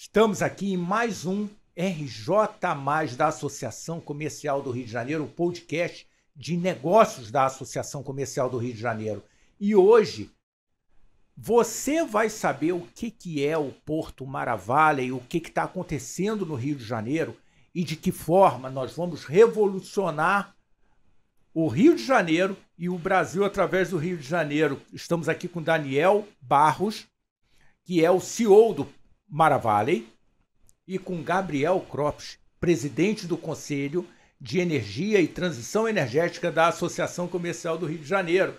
Estamos aqui em mais um RJ, da Associação Comercial do Rio de Janeiro, o podcast de negócios da Associação Comercial do Rio de Janeiro. E hoje você vai saber o que, que é o Porto Maravilha o que está acontecendo no Rio de Janeiro e de que forma nós vamos revolucionar o Rio de Janeiro e o Brasil através do Rio de Janeiro. Estamos aqui com Daniel Barros, que é o CEO do Maravalle e com Gabriel Krops, presidente do Conselho de Energia e Transição Energética da Associação Comercial do Rio de Janeiro.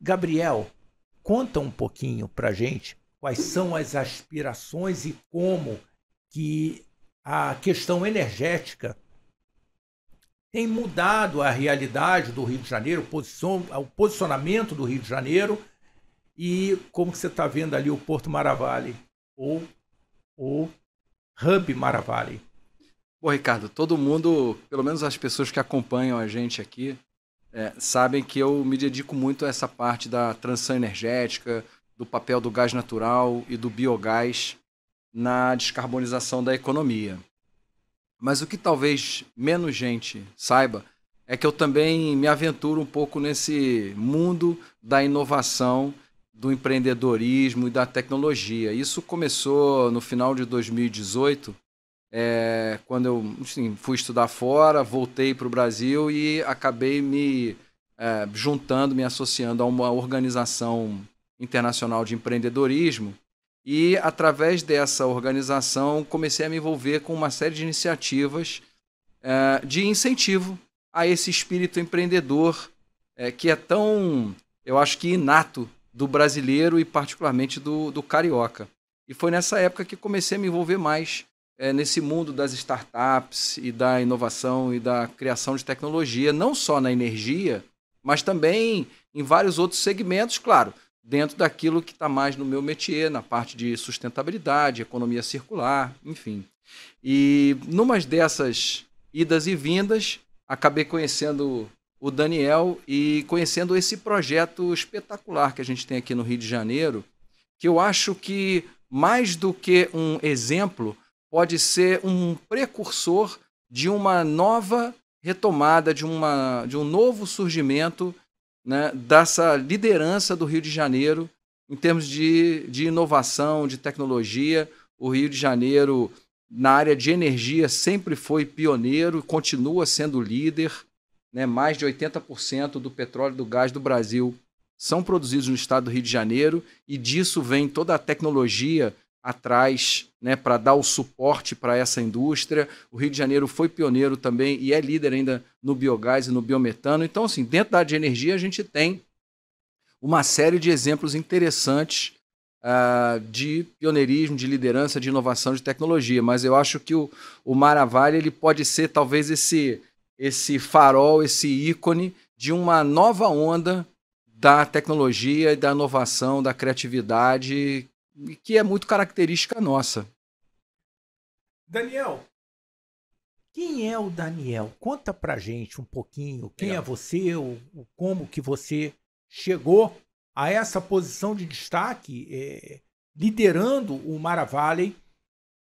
Gabriel, conta um pouquinho para gente quais são as aspirações e como que a questão energética tem mudado a realidade do Rio de Janeiro, o posicionamento do Rio de Janeiro e como você está vendo ali o Porto Maravalle ou o Hub Maravalle? Bom, Ricardo, todo mundo, pelo menos as pessoas que acompanham a gente aqui, é, sabem que eu me dedico muito a essa parte da transição energética, do papel do gás natural e do biogás na descarbonização da economia. Mas o que talvez menos gente saiba é que eu também me aventuro um pouco nesse mundo da inovação, do empreendedorismo e da tecnologia. Isso começou no final de 2018, é, quando eu fui estudar fora, voltei para o Brasil e acabei me é, juntando, me associando a uma organização internacional de empreendedorismo e através dessa organização comecei a me envolver com uma série de iniciativas eh, de incentivo a esse espírito empreendedor eh, que é tão, eu acho que inato do brasileiro e particularmente do, do carioca. E foi nessa época que comecei a me envolver mais é, nesse mundo das startups e da inovação e da criação de tecnologia, não só na energia, mas também em vários outros segmentos, claro dentro daquilo que está mais no meu métier, na parte de sustentabilidade, economia circular, enfim. E numas dessas idas e vindas, acabei conhecendo o Daniel e conhecendo esse projeto espetacular que a gente tem aqui no Rio de Janeiro, que eu acho que mais do que um exemplo, pode ser um precursor de uma nova retomada, de, uma, de um novo surgimento né, dessa liderança do Rio de Janeiro em termos de, de inovação, de tecnologia. O Rio de Janeiro, na área de energia, sempre foi pioneiro, continua sendo líder. Né, mais de 80% do petróleo e do gás do Brasil são produzidos no estado do Rio de Janeiro, e disso vem toda a tecnologia atrás né, para dar o suporte para essa indústria. O Rio de Janeiro foi pioneiro também e é líder ainda no biogás e no biometano. Então, assim, dentro da área de energia, a gente tem uma série de exemplos interessantes uh, de pioneirismo, de liderança, de inovação, de tecnologia. Mas eu acho que o, o Maravalha ele pode ser talvez esse, esse farol, esse ícone de uma nova onda da tecnologia e da inovação, da criatividade e que é muito característica nossa. Daniel, quem é o Daniel? Conta pra gente um pouquinho quem Legal. é você, o, o, como que você chegou a essa posição de destaque, é, liderando o Mara Valley.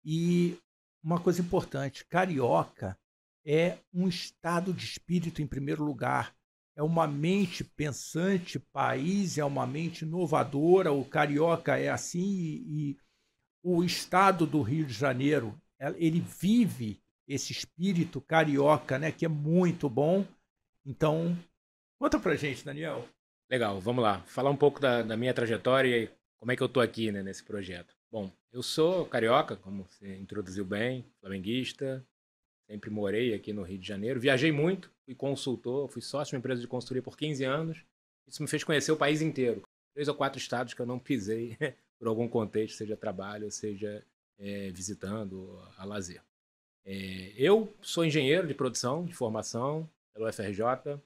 E uma coisa importante: Carioca é um estado de espírito em primeiro lugar é uma mente pensante, país é uma mente inovadora, o carioca é assim e, e o estado do Rio de Janeiro, é, ele vive esse espírito carioca, né, que é muito bom. Então, conta pra gente, Daniel. Legal, vamos lá. Falar um pouco da, da minha trajetória e como é que eu tô aqui né, nesse projeto. Bom, eu sou carioca, como você introduziu bem, flamenguista, sempre morei aqui no Rio de Janeiro. Viajei muito, fui consultor, fui sócio de uma empresa de consultoria por 15 anos. Isso me fez conhecer o país inteiro. Três ou quatro estados que eu não pisei por algum contexto, seja trabalho, seja é, visitando a lazer. É, eu sou engenheiro de produção, de formação, pelo UFRJ.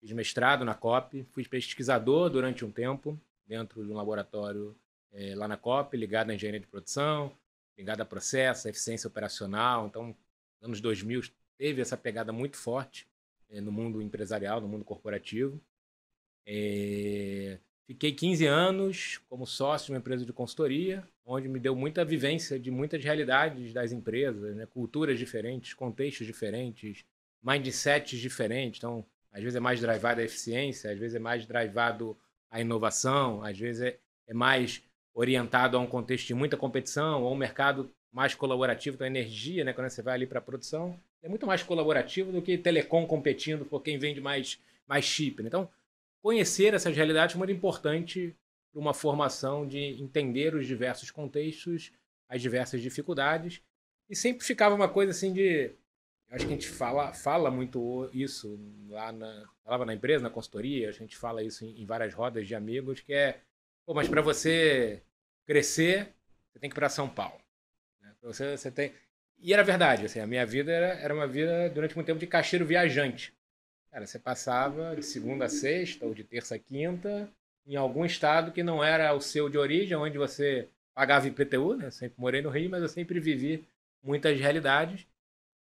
Fiz mestrado na COP, fui pesquisador durante um tempo dentro de um laboratório é, lá na COP, ligado à engenharia de produção, ligado a processo, à eficiência operacional. Então, anos 2000 teve essa pegada muito forte é, no mundo empresarial, no mundo corporativo. É, fiquei 15 anos como sócio de uma empresa de consultoria, onde me deu muita vivência de muitas realidades das empresas, né? culturas diferentes, contextos diferentes, mindsets diferentes. Então, às vezes é mais drivado a eficiência, às vezes é mais drivado a inovação, às vezes é, é mais orientado a um contexto de muita competição ou um mercado mais colaborativo, então energia, né? Quando você vai ali para a produção, é muito mais colaborativo do que telecom competindo por quem vende mais, mais chip. Né? Então, conhecer essas realidades é muito importante para uma formação de entender os diversos contextos, as diversas dificuldades. E sempre ficava uma coisa assim de. Acho que a gente fala, fala muito isso lá na. Falava na empresa, na consultoria, a gente fala isso em, em várias rodas de amigos, que é. Pô, mas para você crescer, você tem que ir para São Paulo. Você, você tem. E era verdade, assim, a minha vida era, era uma vida durante muito tempo de caixeiro viajante. Cara, você passava de segunda a sexta ou de terça a quinta em algum estado que não era o seu de origem, onde você pagava IPTU, né? Eu sempre morei no Rio, mas eu sempre vivi muitas realidades.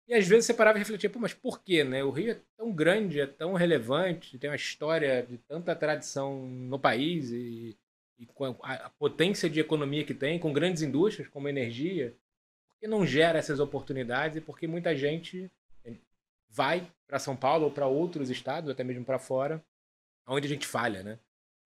E às vezes você parava e refletia, pô, mas por quê, né? O Rio é tão grande, é tão relevante, tem uma história de tanta tradição no país e, e com a, a potência de economia que tem, com grandes indústrias como energia, porque não gera essas oportunidades e porque muita gente eh, vai para São Paulo ou para outros estados, até mesmo para fora, onde a gente falha, né?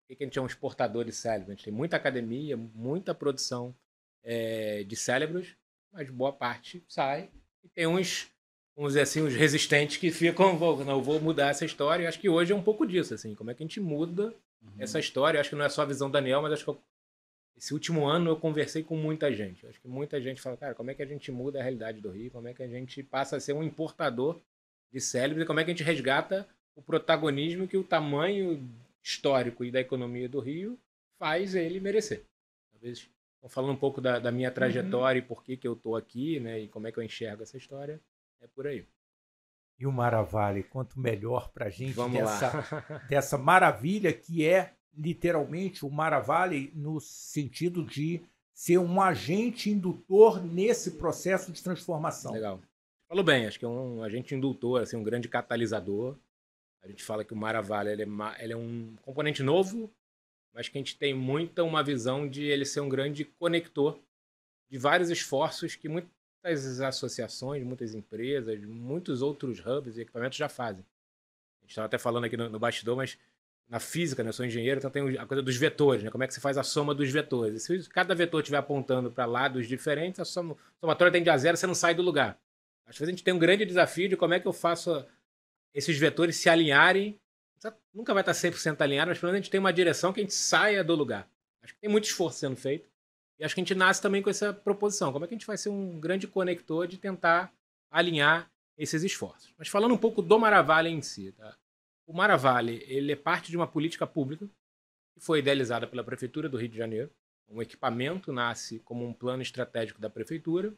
Por que a gente é um exportador de cérebros? A gente tem muita academia, muita produção é, de cérebros, mas boa parte sai. E tem uns, vamos dizer assim, uns resistentes que ficam, vou, não, vou mudar essa história. Eu acho que hoje é um pouco disso, assim, como é que a gente muda uhum. essa história? Eu acho que não é só a visão do Daniel, mas acho que é esse último ano eu conversei com muita gente. acho que muita gente fala, cara, como é que a gente muda a realidade do Rio? Como é que a gente passa a ser um importador de cérebros? E como é que a gente resgata o protagonismo que o tamanho histórico e da economia do Rio faz ele merecer? Talvez então, falando um pouco da, da minha trajetória uhum. e por que, que eu estou aqui, né? E como é que eu enxergo essa história, é por aí. E o Maravale, quanto melhor para a gente Vamos dessa, dessa maravilha que é literalmente o Mara Valley no sentido de ser um agente indutor nesse processo de transformação. Legal. Falou bem, acho que é um agente indutor, assim, um grande catalisador. A gente fala que o Mara Valley ele é, ele é um componente novo, mas que a gente tem muita uma visão de ele ser um grande conector de vários esforços que muitas associações, muitas empresas, muitos outros hubs e equipamentos já fazem. A gente estava até falando aqui no, no bastidor, mas na física, né? Eu sou engenheiro, então tem a coisa dos vetores, né? Como é que você faz a soma dos vetores? Se cada vetor estiver apontando para lados diferentes, a soma, a somatória tende a zero, você não sai do lugar. Às vezes a gente tem um grande desafio de como é que eu faço ah, esses vetores se alinharem. Nunca vai estar 100% alinhado, mas pelo menos a gente tem uma direção que a gente saia do lugar. Acho que tem muito esforço sendo feito. E acho que a gente nasce também com essa proposição. Como é que a gente vai ser um grande conector de tentar alinhar esses esforços? Mas falando um pouco do Maravalha em si, tá? O Maravale ele é parte de uma política pública que foi idealizada pela Prefeitura do Rio de Janeiro. Um equipamento nasce como um plano estratégico da Prefeitura,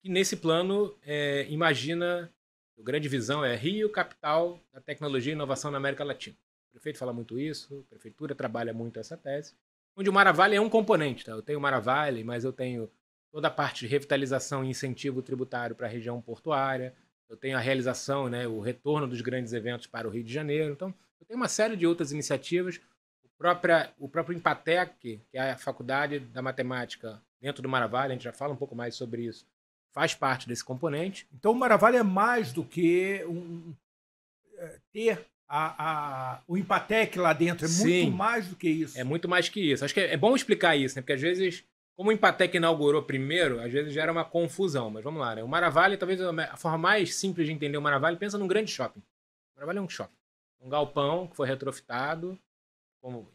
que nesse plano é, imagina, a grande visão é Rio, capital da tecnologia e inovação na América Latina. O prefeito fala muito isso, a Prefeitura trabalha muito essa tese, onde o Maravale é um componente. Tá? Eu tenho o Maravale, mas eu tenho toda a parte de revitalização e incentivo tributário para a região portuária, eu tenho a realização, né, o retorno dos grandes eventos para o Rio de Janeiro. Então, eu tenho uma série de outras iniciativas. O, própria, o próprio Empatec, que é a Faculdade da Matemática dentro do Maravalha, a gente já fala um pouco mais sobre isso, faz parte desse componente. Então, o Maravalha é mais do que um, é, ter a, a, o Empatec lá dentro, é Sim, muito mais do que isso. É muito mais que isso. Acho que é, é bom explicar isso, né? porque às vezes como o Empatec inaugurou primeiro, às vezes gera uma confusão, mas vamos lá, né? O Maravalha, talvez a forma mais simples de entender o Maravalha, pensa num grande shopping. O Maravalha é um shopping. Um galpão que foi retrofitado, como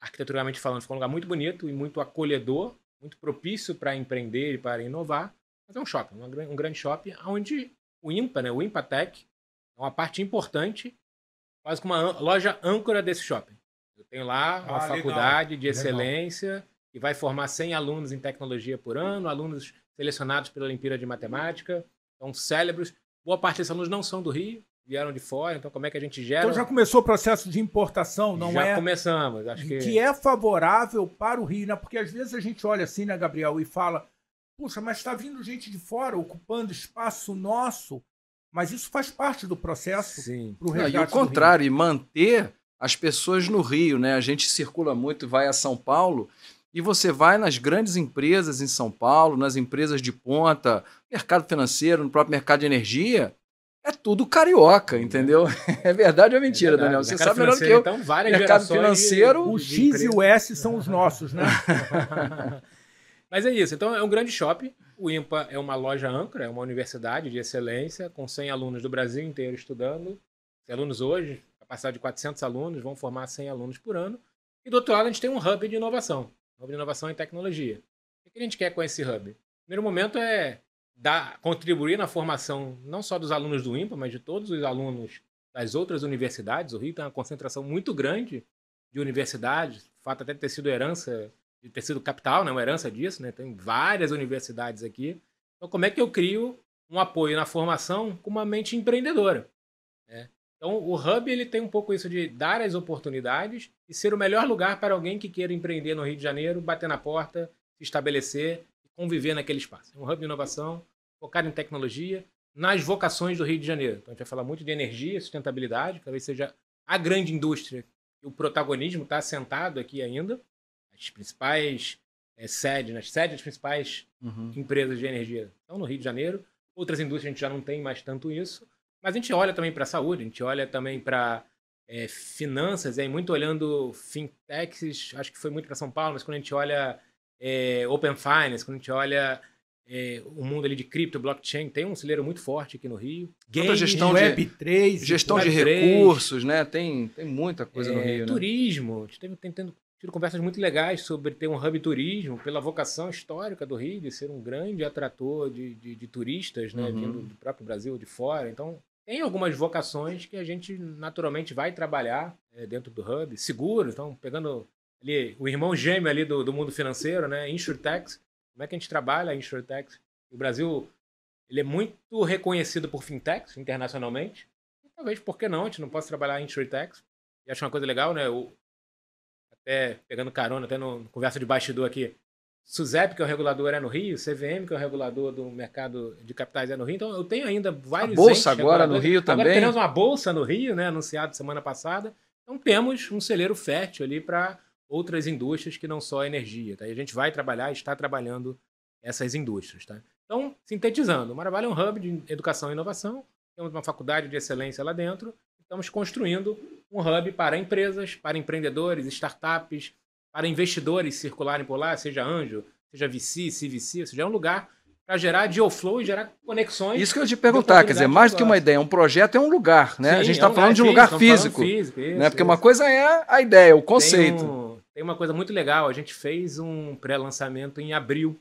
arquiteturalmente falando, ficou um lugar muito bonito e muito acolhedor, muito propício para empreender e para inovar. Mas é um shopping, um grande shopping, onde o IMPA, né, o IMPATEC, é uma parte importante, quase como uma loja âncora desse shopping. Eu tenho lá ah, uma ah, faculdade legal. de excelência, legal e vai formar 100 alunos em tecnologia por ano, alunos selecionados pela Olimpíada de Matemática, são célebres. Boa parte desses alunos não são do Rio, vieram de fora, então como é que a gente gera? Então já começou o processo de importação, não já é? Já começamos, acho que... Que é favorável para o Rio, né? Porque às vezes a gente olha assim, né, Gabriel, e fala, puxa, mas está vindo gente de fora ocupando espaço nosso, mas isso faz parte do processo para o resgate. Não, e o contrário, e manter as pessoas no Rio, né? A gente circula muito, vai a São Paulo e você vai nas grandes empresas em São Paulo, nas empresas de ponta, mercado financeiro, no próprio mercado de energia, é tudo carioca, uhum. entendeu? É verdade ou é mentira, é Daniel? Você sabe melhor do que eu. Então, várias mercado financeiro. O X e o S são os nossos, né? Mas é isso. Então, é um grande shopping. O IMPA é uma loja âncora, é uma universidade de excelência, com 100 alunos do Brasil inteiro estudando. Alunos hoje, capacidade de 400 alunos, vão formar 100 alunos por ano. E do outro lado, a gente tem um hub de inovação hub de inovação e tecnologia. O que a gente quer com esse hub? O primeiro momento é dar, contribuir na formação não só dos alunos do IMPA, mas de todos os alunos das outras universidades. O Rio tem uma concentração muito grande de universidades, o fato até de ter sido herança, de ter sido capital, né, uma herança disso, né? Tem várias universidades aqui. Então, como é que eu crio um apoio na formação com uma mente empreendedora? Né? Então, o Hub ele tem um pouco isso de dar as oportunidades e ser o melhor lugar para alguém que queira empreender no Rio de Janeiro, bater na porta, se estabelecer e conviver naquele espaço. É então, um Hub de inovação focado em tecnologia, nas vocações do Rio de Janeiro. Então, a gente vai falar muito de energia, sustentabilidade, que talvez seja a grande indústria e o protagonismo está assentado aqui ainda. As principais é, sedes, nas sedes das principais uhum. empresas de energia estão no Rio de Janeiro. Outras indústrias a gente já não tem mais tanto isso. Mas a gente olha também para a saúde, a gente olha também para é, eh, finanças, é, muito olhando fintechs, acho que foi muito para São Paulo, mas quando a gente olha é, Open Finance, quando a gente olha é, o mundo ali de cripto, blockchain, tem um celeiro muito forte aqui no Rio. Game, Quanto gestão Web de, 3, gestão Web de recursos, né? Tem, tem muita coisa no é, Rio. Né? Turismo, né? a gente tem, tido conversas muito legais sobre ter um hub turismo, pela vocação histórica do Rio, de ser um grande atrator de, de, de turistas, né? Uhum. Vindo do próprio Brasil, de fora. Então, tem algumas vocações que a gente naturalmente vai trabalhar é, dentro do Hub, seguro, então pegando ali o irmão gêmeo ali do, do mundo financeiro, né? Insurtech. Como é que a gente trabalha a Insurtech? O Brasil ele é muito reconhecido por fintechs internacionalmente. E talvez, por que não? A gente não possa trabalhar em insurtechs. E acho uma coisa legal, né? O, até pegando carona, até no conversa de bastidor aqui. SUSEP, que é o regulador, é no Rio, CVM, que é o regulador do mercado de capitais, é no Rio. Então, eu tenho ainda vários. A bolsa agora no Rio agora também. Agora uma bolsa no Rio, né, anunciado semana passada. Então, temos um celeiro fértil ali para outras indústrias que não só a energia. Tá? E a gente vai trabalhar, está trabalhando essas indústrias. Tá? Então, sintetizando, o Marabalha é um hub de educação e inovação, temos uma faculdade de excelência lá dentro, estamos construindo um hub para empresas, para empreendedores, startups, para investidores circularem por lá, seja anjo, seja VC, CVC, ou seja, é um lugar para gerar deal flow e gerar conexões. Isso que eu te perguntar, quer dizer, mais do que uma ideia, um projeto é um lugar, né? Sim, a gente está é tá um falando lugar, de um lugar físico, físico né? isso, né? Porque isso. uma coisa é a ideia, o conceito. Tem, um, tem, uma coisa muito legal, a gente fez um pré-lançamento em abril,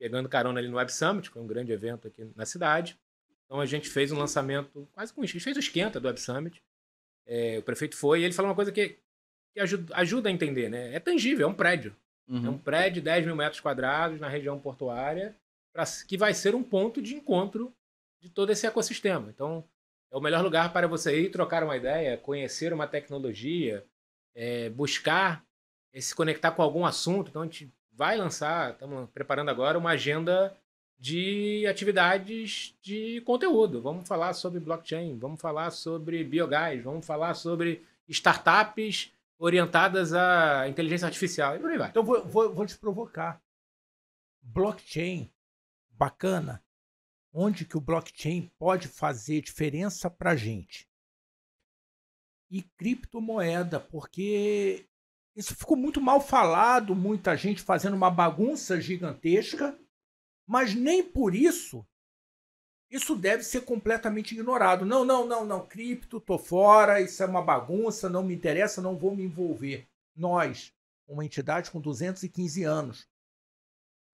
pegando carona ali no Web Summit, foi um grande evento aqui na cidade. Então a gente fez um lançamento quase com a gente fez o esquenta do Web Summit. É, o prefeito foi e ele falou uma coisa que que ajuda, ajuda a entender, né? É tangível, é um prédio. Uhum. É um prédio de 10 mil metros quadrados na região portuária, pra, que vai ser um ponto de encontro de todo esse ecossistema. Então, é o melhor lugar para você ir trocar uma ideia, conhecer uma tecnologia, é, buscar e é, se conectar com algum assunto. Então, a gente vai lançar, estamos preparando agora uma agenda de atividades de conteúdo. Vamos falar sobre blockchain, vamos falar sobre biogás, vamos falar sobre startups orientadas à inteligência artificial e por aí vai. Então vou, vou, vou te provocar. Blockchain, bacana. Onde que o blockchain pode fazer diferença para gente? E criptomoeda, porque isso ficou muito mal falado, muita gente fazendo uma bagunça gigantesca, mas nem por isso isso deve ser completamente ignorado. Não, não, não, não. Cripto, tô fora, isso é uma bagunça, não me interessa, não vou me envolver. Nós, uma entidade com 215 anos,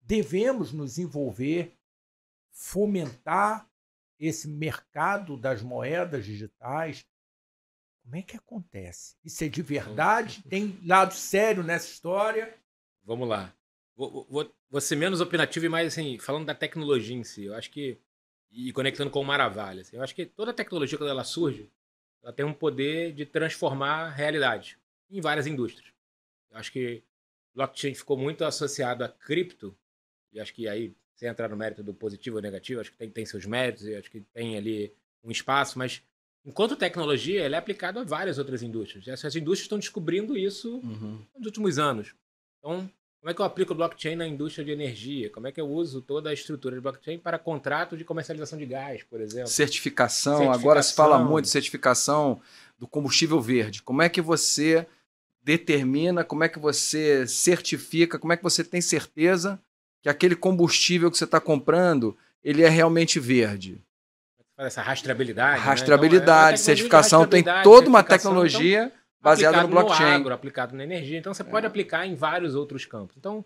devemos nos envolver, fomentar esse mercado das moedas digitais. Como é que acontece? Isso é de verdade? Uhum. Tem lado sério nessa história? Vamos lá. Vou, vou, vou ser menos opinativo e mais assim, falando da tecnologia em si. Eu acho que e conectando com o Maravilha. Assim. Eu acho que toda tecnologia, quando ela surge, ela tem um poder de transformar realidade em várias indústrias. Eu acho que blockchain ficou muito associado a cripto, e acho que aí, sem entrar no mérito do positivo ou negativo, acho que tem, tem seus méritos, e acho que tem ali um espaço, mas enquanto tecnologia, ela é aplicada a várias outras indústrias. Essas indústrias estão descobrindo isso uhum. nos últimos anos. Então, como é que eu aplico blockchain na indústria de energia? Como é que eu uso toda a estrutura de blockchain para contratos de comercialização de gás, por exemplo? Certificação. certificação. Agora se fala muito de certificação do combustível verde. Como é que você determina, como é que você certifica, como é que você tem certeza que aquele combustível que você está comprando ele é realmente verde? Essa rastreabilidade. Rastreabilidade, né? então, é certificação, tem toda uma então, tecnologia. Então baseado no blockchain. No agro, aplicado na energia. Então você é. pode aplicar em vários outros campos. Então,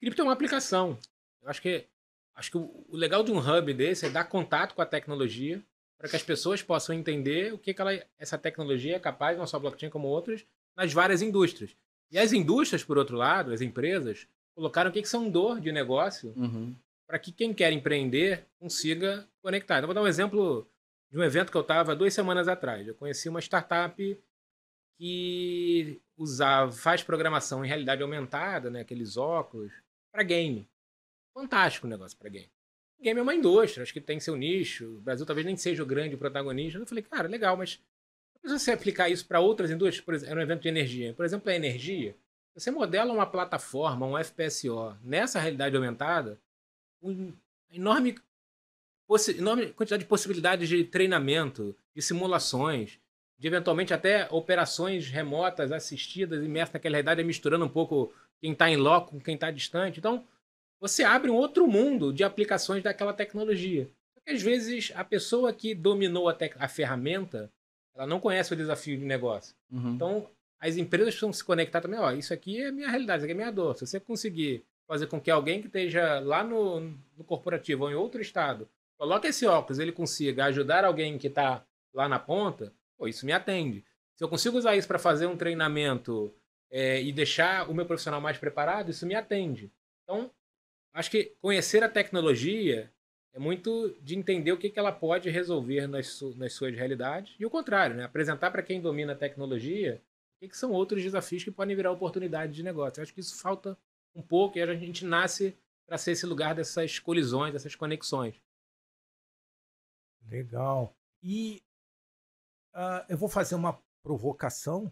cripto é uma aplicação. Eu acho que acho que o legal de um hub desse é dar contato com a tecnologia para que as pessoas possam entender o que, que ela, essa tecnologia é capaz, não só blockchain como outras, nas várias indústrias. E as indústrias, por outro lado, as empresas, colocaram o que, que são dor de negócio uhum. para que quem quer empreender consiga conectar. Então, vou dar um exemplo de um evento que eu estava duas semanas atrás. Eu conheci uma startup que usa, faz programação em realidade aumentada, né, aqueles óculos, para game. Fantástico o negócio para game. Game é uma indústria, acho que tem seu nicho. O Brasil talvez nem seja o grande protagonista. Eu falei, cara, legal, mas se você aplicar isso para outras indústrias, por exemplo, era um evento de energia. Por exemplo, a energia. Você modela uma plataforma, um FPSO, nessa realidade aumentada, uma enorme, enorme quantidade de possibilidades de treinamento, de simulações, de eventualmente até operações remotas, assistidas, imersas naquela realidade, é misturando um pouco quem está em loco com quem está distante. Então, você abre um outro mundo de aplicações daquela tecnologia. Porque, às vezes, a pessoa que dominou a, a ferramenta, ela não conhece o desafio de negócio. Uhum. Então, as empresas precisam se conectar também. Ó, isso aqui é minha realidade, isso aqui é minha dor. Se você conseguir fazer com que alguém que esteja lá no, no corporativo ou em outro estado coloque esse óculos, ele consiga ajudar alguém que está lá na ponta, pô, isso me atende. Se eu consigo usar isso para fazer um treinamento é, e deixar o meu profissional mais preparado, isso me atende. Então, acho que conhecer a tecnologia é muito de entender o que, que ela pode resolver nas, su nas suas realidades e o contrário, né? apresentar para quem domina a tecnologia o que, que são outros desafios que podem virar oportunidades de negócio. Eu acho que isso falta um pouco e a gente nasce para ser esse lugar dessas colisões, dessas conexões. Legal. E ah, eu vou fazer uma provocação.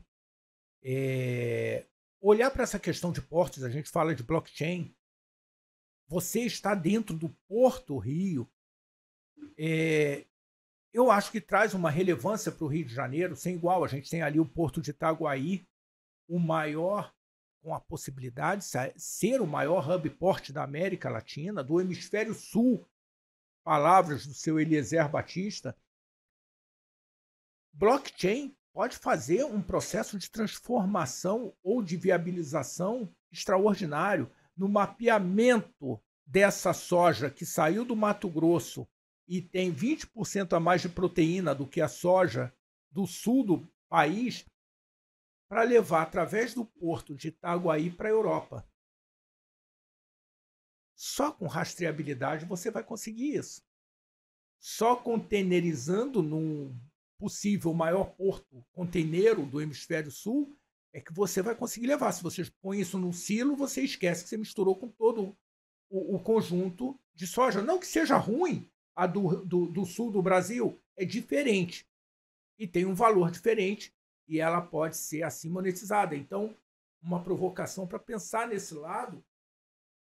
É, olhar para essa questão de portos, a gente fala de blockchain. Você está dentro do Porto Rio. É, eu acho que traz uma relevância para o Rio de Janeiro sem igual. A gente tem ali o Porto de Itaguaí, o maior, com a possibilidade de ser o maior hub port da América Latina, do hemisfério sul. Palavras do seu Eliezer Batista blockchain pode fazer um processo de transformação ou de viabilização extraordinário no mapeamento dessa soja que saiu do Mato Grosso e tem 20% a mais de proteína do que a soja do sul do país, para levar através do porto de Itaguaí para a Europa. Só com rastreabilidade você vai conseguir isso. Só containerizando num possível maior porto conteneiro do hemisfério sul, é que você vai conseguir levar. Se você põe isso num silo, você esquece que você misturou com todo o, o conjunto de soja. Não que seja ruim, a do, do, do, sul do Brasil é diferente e tem um valor diferente e ela pode ser assim monetizada. Então, uma provocação para pensar nesse lado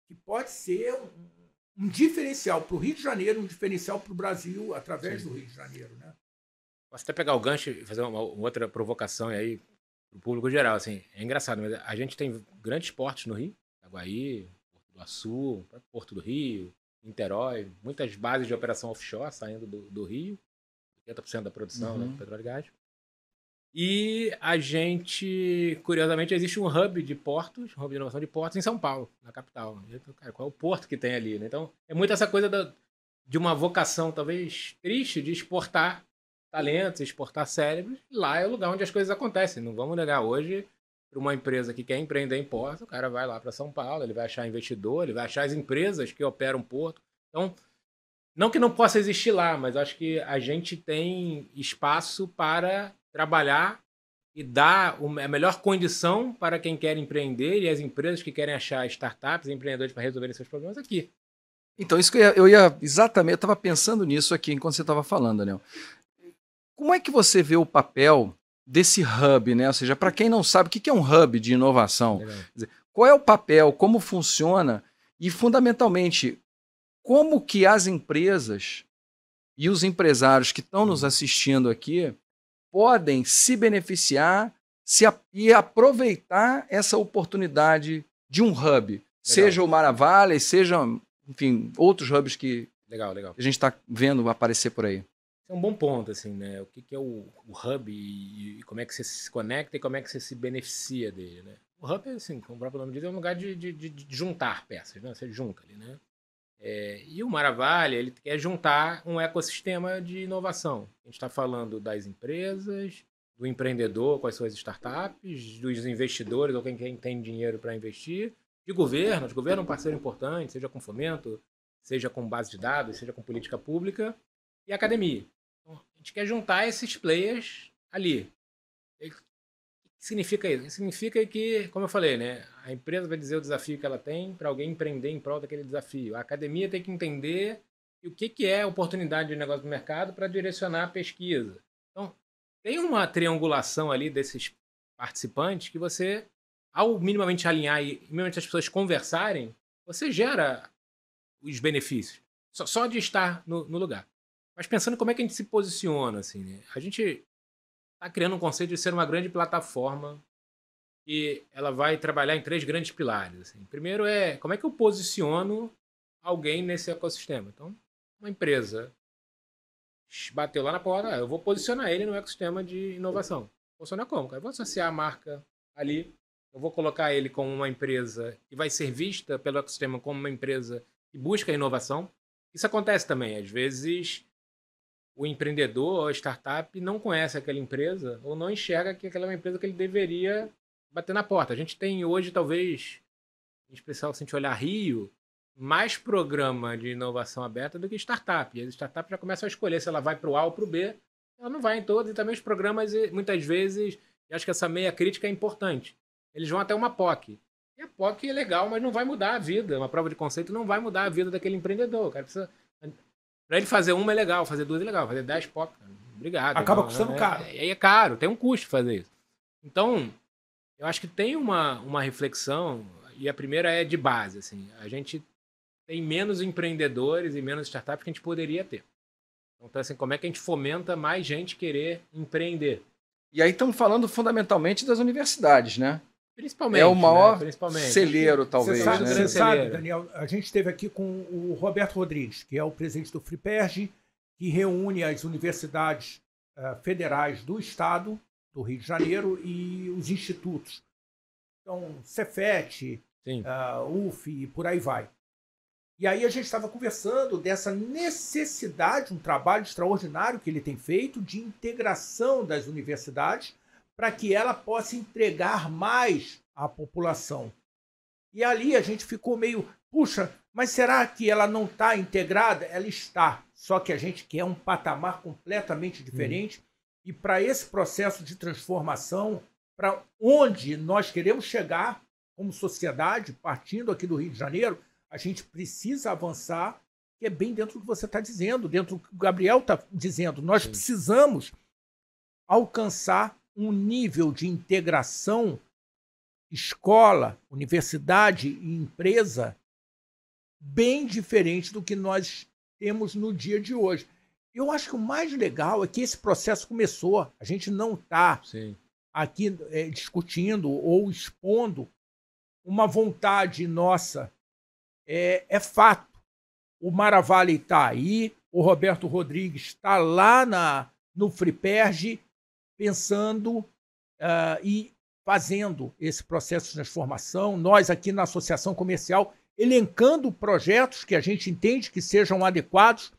que pode ser um, um diferencial para o Rio de Janeiro, um diferencial para o Brasil através Sim. do Rio de Janeiro, né? Posso até pegar o gancho e fazer uma, uma outra provocação aí pro público geral, assim. É engraçado, mas a gente tem grandes portos no Rio, Itaguaí, Porto do Açu, Porto do Rio, Niterói, muitas bases de operação offshore saindo do, do Rio, 80% da produção né, uhum. né, petróleo e gás. E a gente, curiosamente, existe um hub de portos, um hub de inovação de portos em São Paulo, na capital. cara, qual é o porto que tem ali? Né? Então, é muito essa coisa da, de uma vocação, talvez triste, de exportar talentos, exportar cérebros. Lá é o lugar onde as coisas acontecem. Não vamos negar hoje para uma empresa que quer empreender em porto, o cara vai lá para São Paulo, ele vai achar investidor, ele vai achar as empresas que operam porto. Então, não que não possa existir lá, mas acho que a gente tem espaço para trabalhar e dar a melhor condição para quem quer empreender e as empresas que querem achar startups, empreendedores para resolverem seus problemas aqui. Então, isso que eu ia, eu ia exatamente, eu estava pensando nisso aqui enquanto você estava falando, Daniel. Como é que você vê o papel desse hub, né? Ou seja, para quem não sabe, o que é um hub de inovação? Dizer, qual é o papel, como funciona e, fundamentalmente, como que as empresas e os empresários que estão nos uhum. assistindo aqui podem se beneficiar se, e aproveitar essa oportunidade de um hub, legal. seja o Maravale, seja, enfim, outros hubs que legal, legal. a gente está vendo aparecer por aí um bom ponto, assim, né? O que, que é o, o hub e, e, como é que você se conecta e como é que você se beneficia dele, né? O hub, assim, como o próprio nome diz, é um lugar de, de, de juntar peças, né? Você junta ali, né? É, e o Maravalha, ele quer juntar um ecossistema de inovação. A gente está falando das empresas, do empreendedor com as suas startups, dos investidores ou quem, quem tem dinheiro para investir, de governo, de governo é um parceiro importante, seja com fomento, seja com base de dados, seja com política pública, e academia. Então, a gente quer juntar esses players ali. E, o que significa isso? Significa que, como eu falei, né, a empresa vai dizer o desafio que ela tem para alguém empreender em prol daquele desafio. A academia tem que entender o que, que é oportunidade de negócio do mercado para direcionar a pesquisa. Então, tem uma triangulação ali desses participantes que você, ao minimamente alinhar e minimamente as pessoas conversarem, você gera os benefícios. Só, só de estar no, no lugar. Mas pensando como é que a gente se posiciona, assim, né? A gente está criando um conceito de ser uma grande plataforma e ela vai trabalhar em três grandes pilares. Assim. Primeiro é como é que eu posiciono alguém nesse ecossistema. Então, uma empresa bateu lá na porta, ah, eu vou posicionar ele no ecossistema de inovação. Funciona como? Eu vou associar a marca ali, eu vou colocar ele como uma empresa que vai ser vista pelo ecossistema como uma empresa que busca inovação. Isso acontece também, às vezes o empreendedor ou a startup não conhece aquela empresa ou não enxerga que aquela é uma empresa que ele deveria bater na porta. A gente tem hoje, talvez, em especial se a gente olhar Rio, mais programa de inovação aberta do que startup. E as startups já começam a escolher se ela vai para o A ou para o B. Ela não vai em todos. E também os programas, muitas vezes, acho que essa meia crítica é importante. Eles vão até uma POC. E a POC é legal, mas não vai mudar a vida. Uma prova de conceito não vai mudar a vida daquele empreendedor. O cara precisa Pra ele fazer uma é legal, fazer duas é legal, fazer dez pop. Obrigado. Acaba então, custando né? caro. É, aí é, é caro, tem um custo fazer isso. Então, eu acho que tem uma, uma reflexão, e a primeira é de base. Assim, a gente tem menos empreendedores e menos startups que a gente poderia ter. Então, assim, como é que a gente fomenta mais gente querer empreender? E aí estamos falando fundamentalmente das universidades, né? Principalmente. É o né? maior né? celeiro, talvez. Você sabe, né? você sabe, Daniel, a gente esteve aqui com o Roberto Rodrigues, que é o presidente do Friperge, que reúne as universidades uh, federais do Estado, do Rio de Janeiro, e os institutos. Então, Cefet, uh, UF e por aí vai. E aí a gente estava conversando dessa necessidade, um trabalho extraordinário que ele tem feito de integração das universidades para que ela possa entregar mais à população. E ali a gente ficou meio, puxa, mas será que ela não está integrada? Ela está, só que a gente quer um patamar completamente uhum. diferente. E para esse processo de transformação, para onde nós queremos chegar como sociedade, partindo aqui do Rio de Janeiro, a gente precisa avançar, que é bem dentro do que você está dizendo, dentro do que o Gabriel está dizendo. Nós Sim. precisamos alcançar um nível de integração escola, universidade e empresa bem diferente do que nós temos no dia de hoje. Eu acho que o mais legal é que esse processo começou. A gente não está aqui é, discutindo ou expondo uma vontade nossa. É, é fato. O Maravalli está aí, o Roberto Rodrigues está lá na, no Friperge pensando uh, e fazendo esse processo de transformação, nós aqui na Associação Comercial elencando projetos que a gente entende que sejam adequados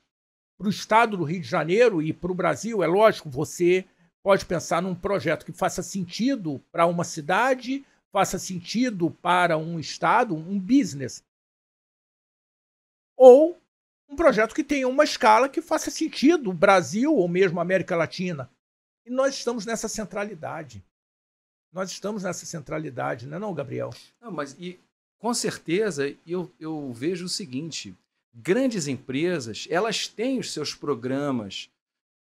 para o estado do Rio de Janeiro e para o Brasil. É lógico, você pode pensar num projeto que faça sentido para uma cidade, faça sentido para um estado, um business. Ou um projeto que tenha uma escala que faça sentido o Brasil ou mesmo América Latina. E nós estamos nessa centralidade. Nós estamos nessa centralidade, não é não, Gabriel? Não, mas e, com certeza eu, eu vejo o seguinte, grandes empresas, elas têm os seus programas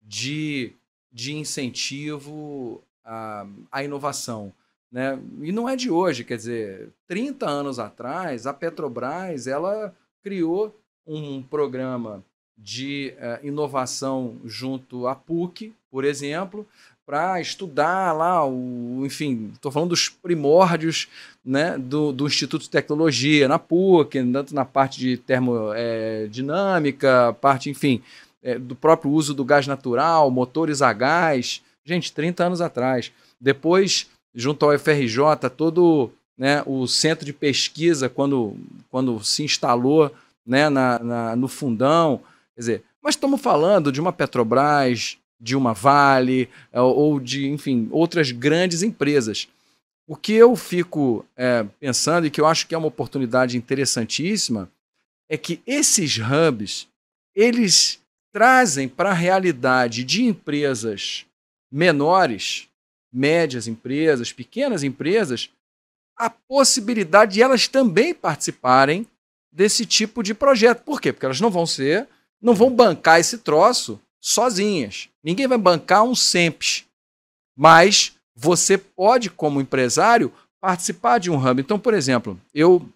de, de incentivo à, à inovação. Né? E não é de hoje, quer dizer, 30 anos atrás, a Petrobras, ela criou um programa de uh, inovação junto à PUC, por exemplo, para estudar lá o, enfim, estou falando dos primórdios né, do, do, Instituto de Tecnologia na PUC, tanto na parte de termodinâmica, é, parte, enfim, é, do próprio uso do gás natural, motores a gás, gente, 30 anos atrás. Depois, junto ao FRJ, todo né, o centro de pesquisa, quando, quando se instalou né, na, na, no fundão, quer dizer, mas estamos falando de uma Petrobras, de uma Vale é, ou de, enfim, outras grandes empresas. O que eu fico é, pensando e que eu acho que é uma oportunidade interessantíssima é que esses hubs eles trazem para a realidade de empresas menores, médias empresas, pequenas empresas, a possibilidade de elas também participarem desse tipo de projeto. Por quê? Porque elas não vão ser, não vão bancar esse troço sozinhas. Ninguém vai bancar um simples Mas você pode, como empresário, participar de um hub. Então, por exemplo, eu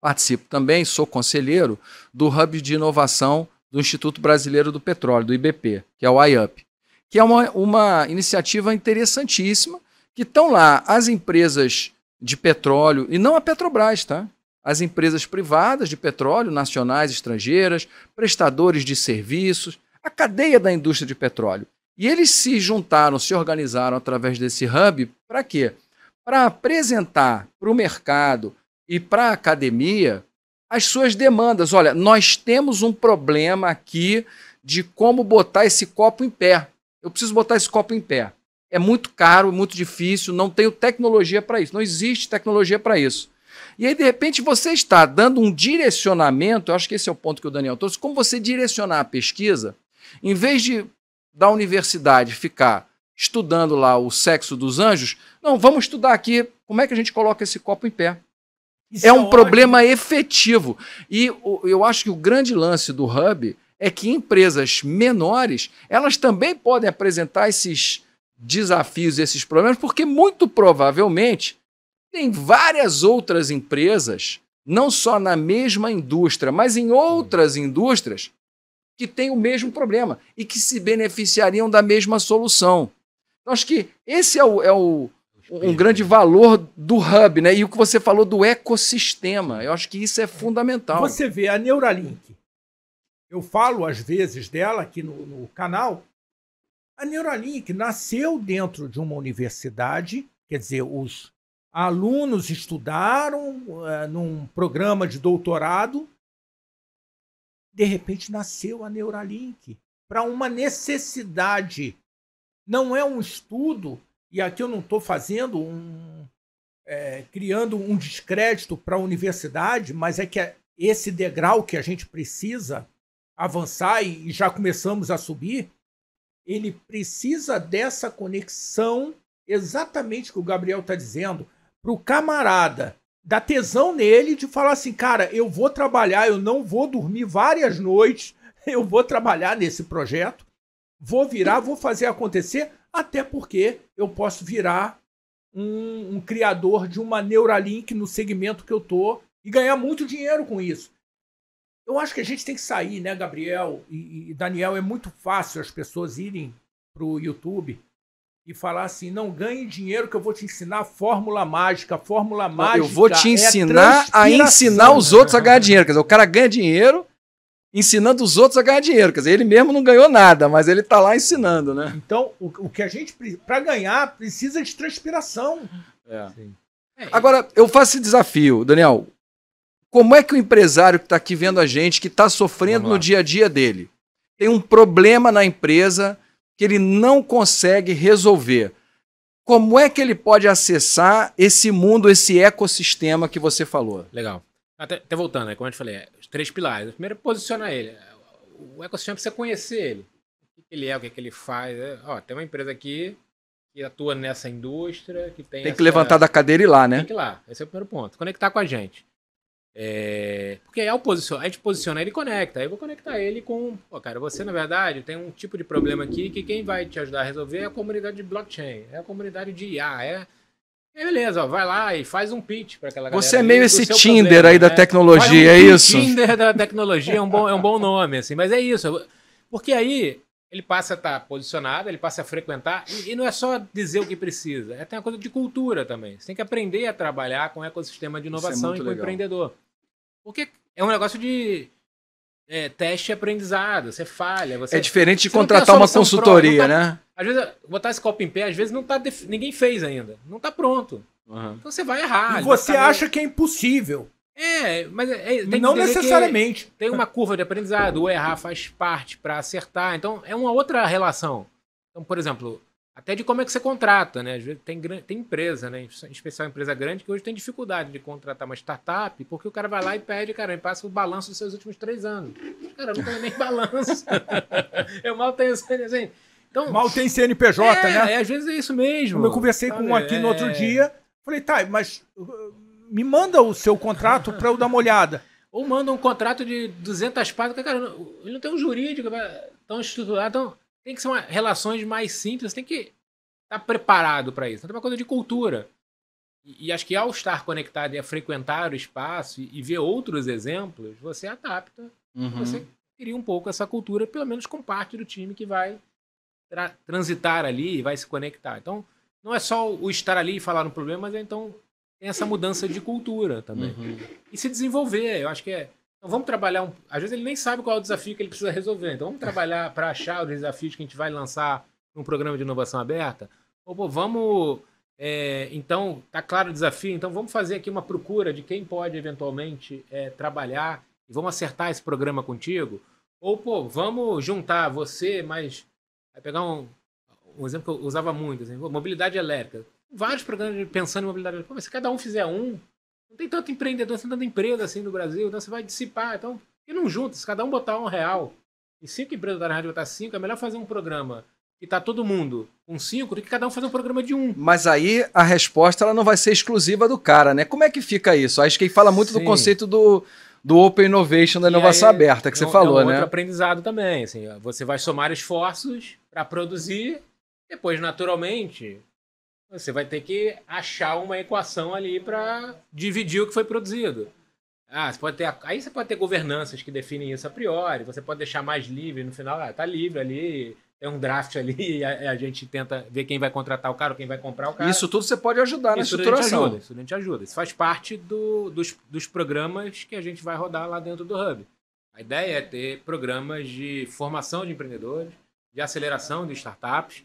participo também, sou conselheiro do hub de inovação do Instituto Brasileiro do Petróleo, do IBP, que é o IUP, que é uma, uma iniciativa interessantíssima, que estão lá as empresas de petróleo, e não a Petrobras, tá? As empresas privadas de petróleo, nacionais, estrangeiras, prestadores de serviços, a cadeia da indústria de petróleo. E eles se juntaram, se organizaram através desse hub para quê? Para apresentar para o mercado e para a academia as suas demandas. Olha, nós temos um problema aqui de como botar esse copo em pé. Eu preciso botar esse copo em pé. É muito caro, muito difícil, não tenho tecnologia para isso, não existe tecnologia para isso. E aí, de repente, você está dando um direcionamento, eu acho que esse é o ponto que o Daniel trouxe, como você direcionar a pesquisa em vez de da universidade ficar estudando lá o sexo dos anjos, não, vamos estudar aqui como é que a gente coloca esse copo em pé. Isso é, é um problema efetivo. E eu acho que o grande lance do Hub é que empresas menores, elas também podem apresentar esses desafios, esses problemas, porque muito provavelmente tem várias outras empresas, não só na mesma indústria, mas em outras indústrias, que têm o mesmo problema e que se beneficiariam da mesma solução. Então, acho que esse é, o, é o, um grande valor do hub, né? E o que você falou do ecossistema. Eu acho que isso é fundamental. Você vê a Neuralink. Eu falo às vezes dela aqui no, no canal. A Neuralink nasceu dentro de uma universidade, quer dizer, os alunos estudaram eh, num programa de doutorado de repente nasceu a Neuralink para uma necessidade. Não é um estudo, e aqui eu não estou fazendo um. É, criando um descrédito para a universidade, mas é que é esse degrau que a gente precisa avançar e, e já começamos a subir, ele precisa dessa conexão exatamente que o Gabriel está dizendo para o camarada da tesão nele de falar assim, cara, eu vou trabalhar, eu não vou dormir várias noites, eu vou trabalhar nesse projeto, vou virar, vou fazer acontecer, até porque eu posso virar um, um criador de uma Neuralink no segmento que eu tô e ganhar muito dinheiro com isso. Eu acho que a gente tem que sair, né, Gabriel e, e Daniel? É muito fácil as pessoas irem para o YouTube e falar assim: não ganhe dinheiro que eu vou te ensinar a fórmula mágica. A fórmula mágica. Eu vou te é ensinar é a, a ensinar os outros a ganhar dinheiro. Quer dizer, o cara ganha dinheiro ensinando os outros a ganhar dinheiro. Quer dizer, ele mesmo não ganhou nada, mas ele está lá ensinando, né? Então, o, o que a gente, para ganhar, precisa de transpiração. É. é Agora, eu faço esse desafio, Daniel. Como é que o empresário que está aqui vendo a gente, que está sofrendo no dia a dia dele, tem um problema na empresa, que ele não consegue resolver. Como é que ele pode acessar esse mundo, esse ecossistema que você falou? Legal. Até, até voltando, né? como eu te falei, é, os três pilares. O primeiro é posicionar ele. O ecossistema precisa conhecer ele. O que ele é, o que, é que ele faz. É, ó, tem uma empresa aqui que atua nessa indústria, que tem. Tem essa, que levantar da cadeira e ir lá, né? Tem que ir lá. Esse é o primeiro ponto. Conectar com a gente. É... Porque ao é posicionar, a gente posiciona ele conecta. Aí eu vou conectar ele com. Pô, cara, você na verdade tem um tipo de problema aqui que quem vai te ajudar a resolver é a comunidade de blockchain, é a comunidade de IA, é. é beleza, ó, vai lá e faz um pitch para aquela galera. Você é meio esse Tinder problema, aí da né? tecnologia, um é isso? Tinder da tecnologia é um bom, é um bom nome, assim, mas é isso. Porque aí ele passa a estar tá posicionado, ele passa a frequentar, e, e não é só dizer o que precisa, é tem uma coisa de cultura também. Você tem que aprender a trabalhar com o ecossistema de é inovação é e com legal. o empreendedor. Porque é um negócio de é, teste e aprendizado. Você falha. Você, é diferente de contratar uma consultoria, tá, né? Às vezes, botar esse copo em pé, às vezes não tá ninguém fez ainda. Não tá pronto. Uhum. Então você vai errar. E você tá acha meio... que é impossível. É, mas é, é não necessariamente. Tem uma curva de aprendizado. O errar faz parte para acertar. Então é uma outra relação. Então, por exemplo, até de como é que você contrata, né? Às vezes tem, tem empresa, né? Em especial empresa grande, que hoje tem dificuldade de contratar uma startup, porque o cara vai lá e pede, cara, me passa o balanço dos seus últimos três anos. Cara, eu não tenho nem balanço. eu mal tenho assim. Então, mal tem CNPJ, é, né? É, às vezes é isso mesmo. Eu conversei sabe? com um aqui é... no outro dia, falei, tá, mas uh, me manda o seu contrato para eu dar uma olhada. Ou manda um contrato de 200 páginas, cara, ele não tem um jurídico tão estruturado, tão tem que ser uma, relações mais simples, tem que estar tá preparado para isso. Então, uma coisa de cultura. E, e, acho que ao estar conectado e a frequentar o espaço e, e ver outros exemplos, você adapta, uhum. você cria um pouco essa cultura, pelo menos com parte do time que vai tra transitar ali e vai se conectar. Então, não é só o estar ali e falar no problema, mas é, então tem essa mudança de cultura também. Uhum. E se desenvolver, eu acho que é então vamos trabalhar. Um... Às vezes ele nem sabe qual é o desafio que ele precisa resolver. Então vamos trabalhar para achar os desafios que a gente vai lançar num programa de inovação aberta. Ou pô, vamos. É, então, tá claro o desafio, então vamos fazer aqui uma procura de quem pode eventualmente é, trabalhar e vamos acertar esse programa contigo. Ou, pô, vamos juntar você, mas. Vai pegar um, um exemplo que eu usava muito, assim, mobilidade elétrica. Vários programas pensando em mobilidade elétrica, mas se cada um fizer um, não tem tanto empreendedor, assim, tanta empresa assim no Brasil, então você vai dissipar. Então, e não junta, se cada um botar um real e cinco empresas da rádio botar cinco, é melhor fazer um programa que tá todo mundo com cinco do que cada um fazer um programa de um. Mas aí a resposta ela não vai ser exclusiva do cara, né? Como é que fica isso? Acho que ele fala muito Sim. do conceito do, do Open Innovation, da inovação aberta, que é, você falou, é um é né? outro aprendizado também. Assim, você vai somar esforços para produzir, depois, naturalmente, você vai ter que achar uma equação ali para dividir o que foi produzido. Ah, você pode ter, aí você pode ter governanças que definem isso a priori, você pode deixar mais livre no final, ah, tá livre ali, tem um draft ali, a, a, gente tenta ver quem vai contratar o cara, quem vai comprar o cara. Isso tudo você pode ajudar isso na estruturação. Ajuda, isso a gente ajuda. Isso faz parte do, dos, dos programas que a gente vai rodar lá dentro do Hub. A ideia é ter programas de formação de empreendedores, de aceleração de startups,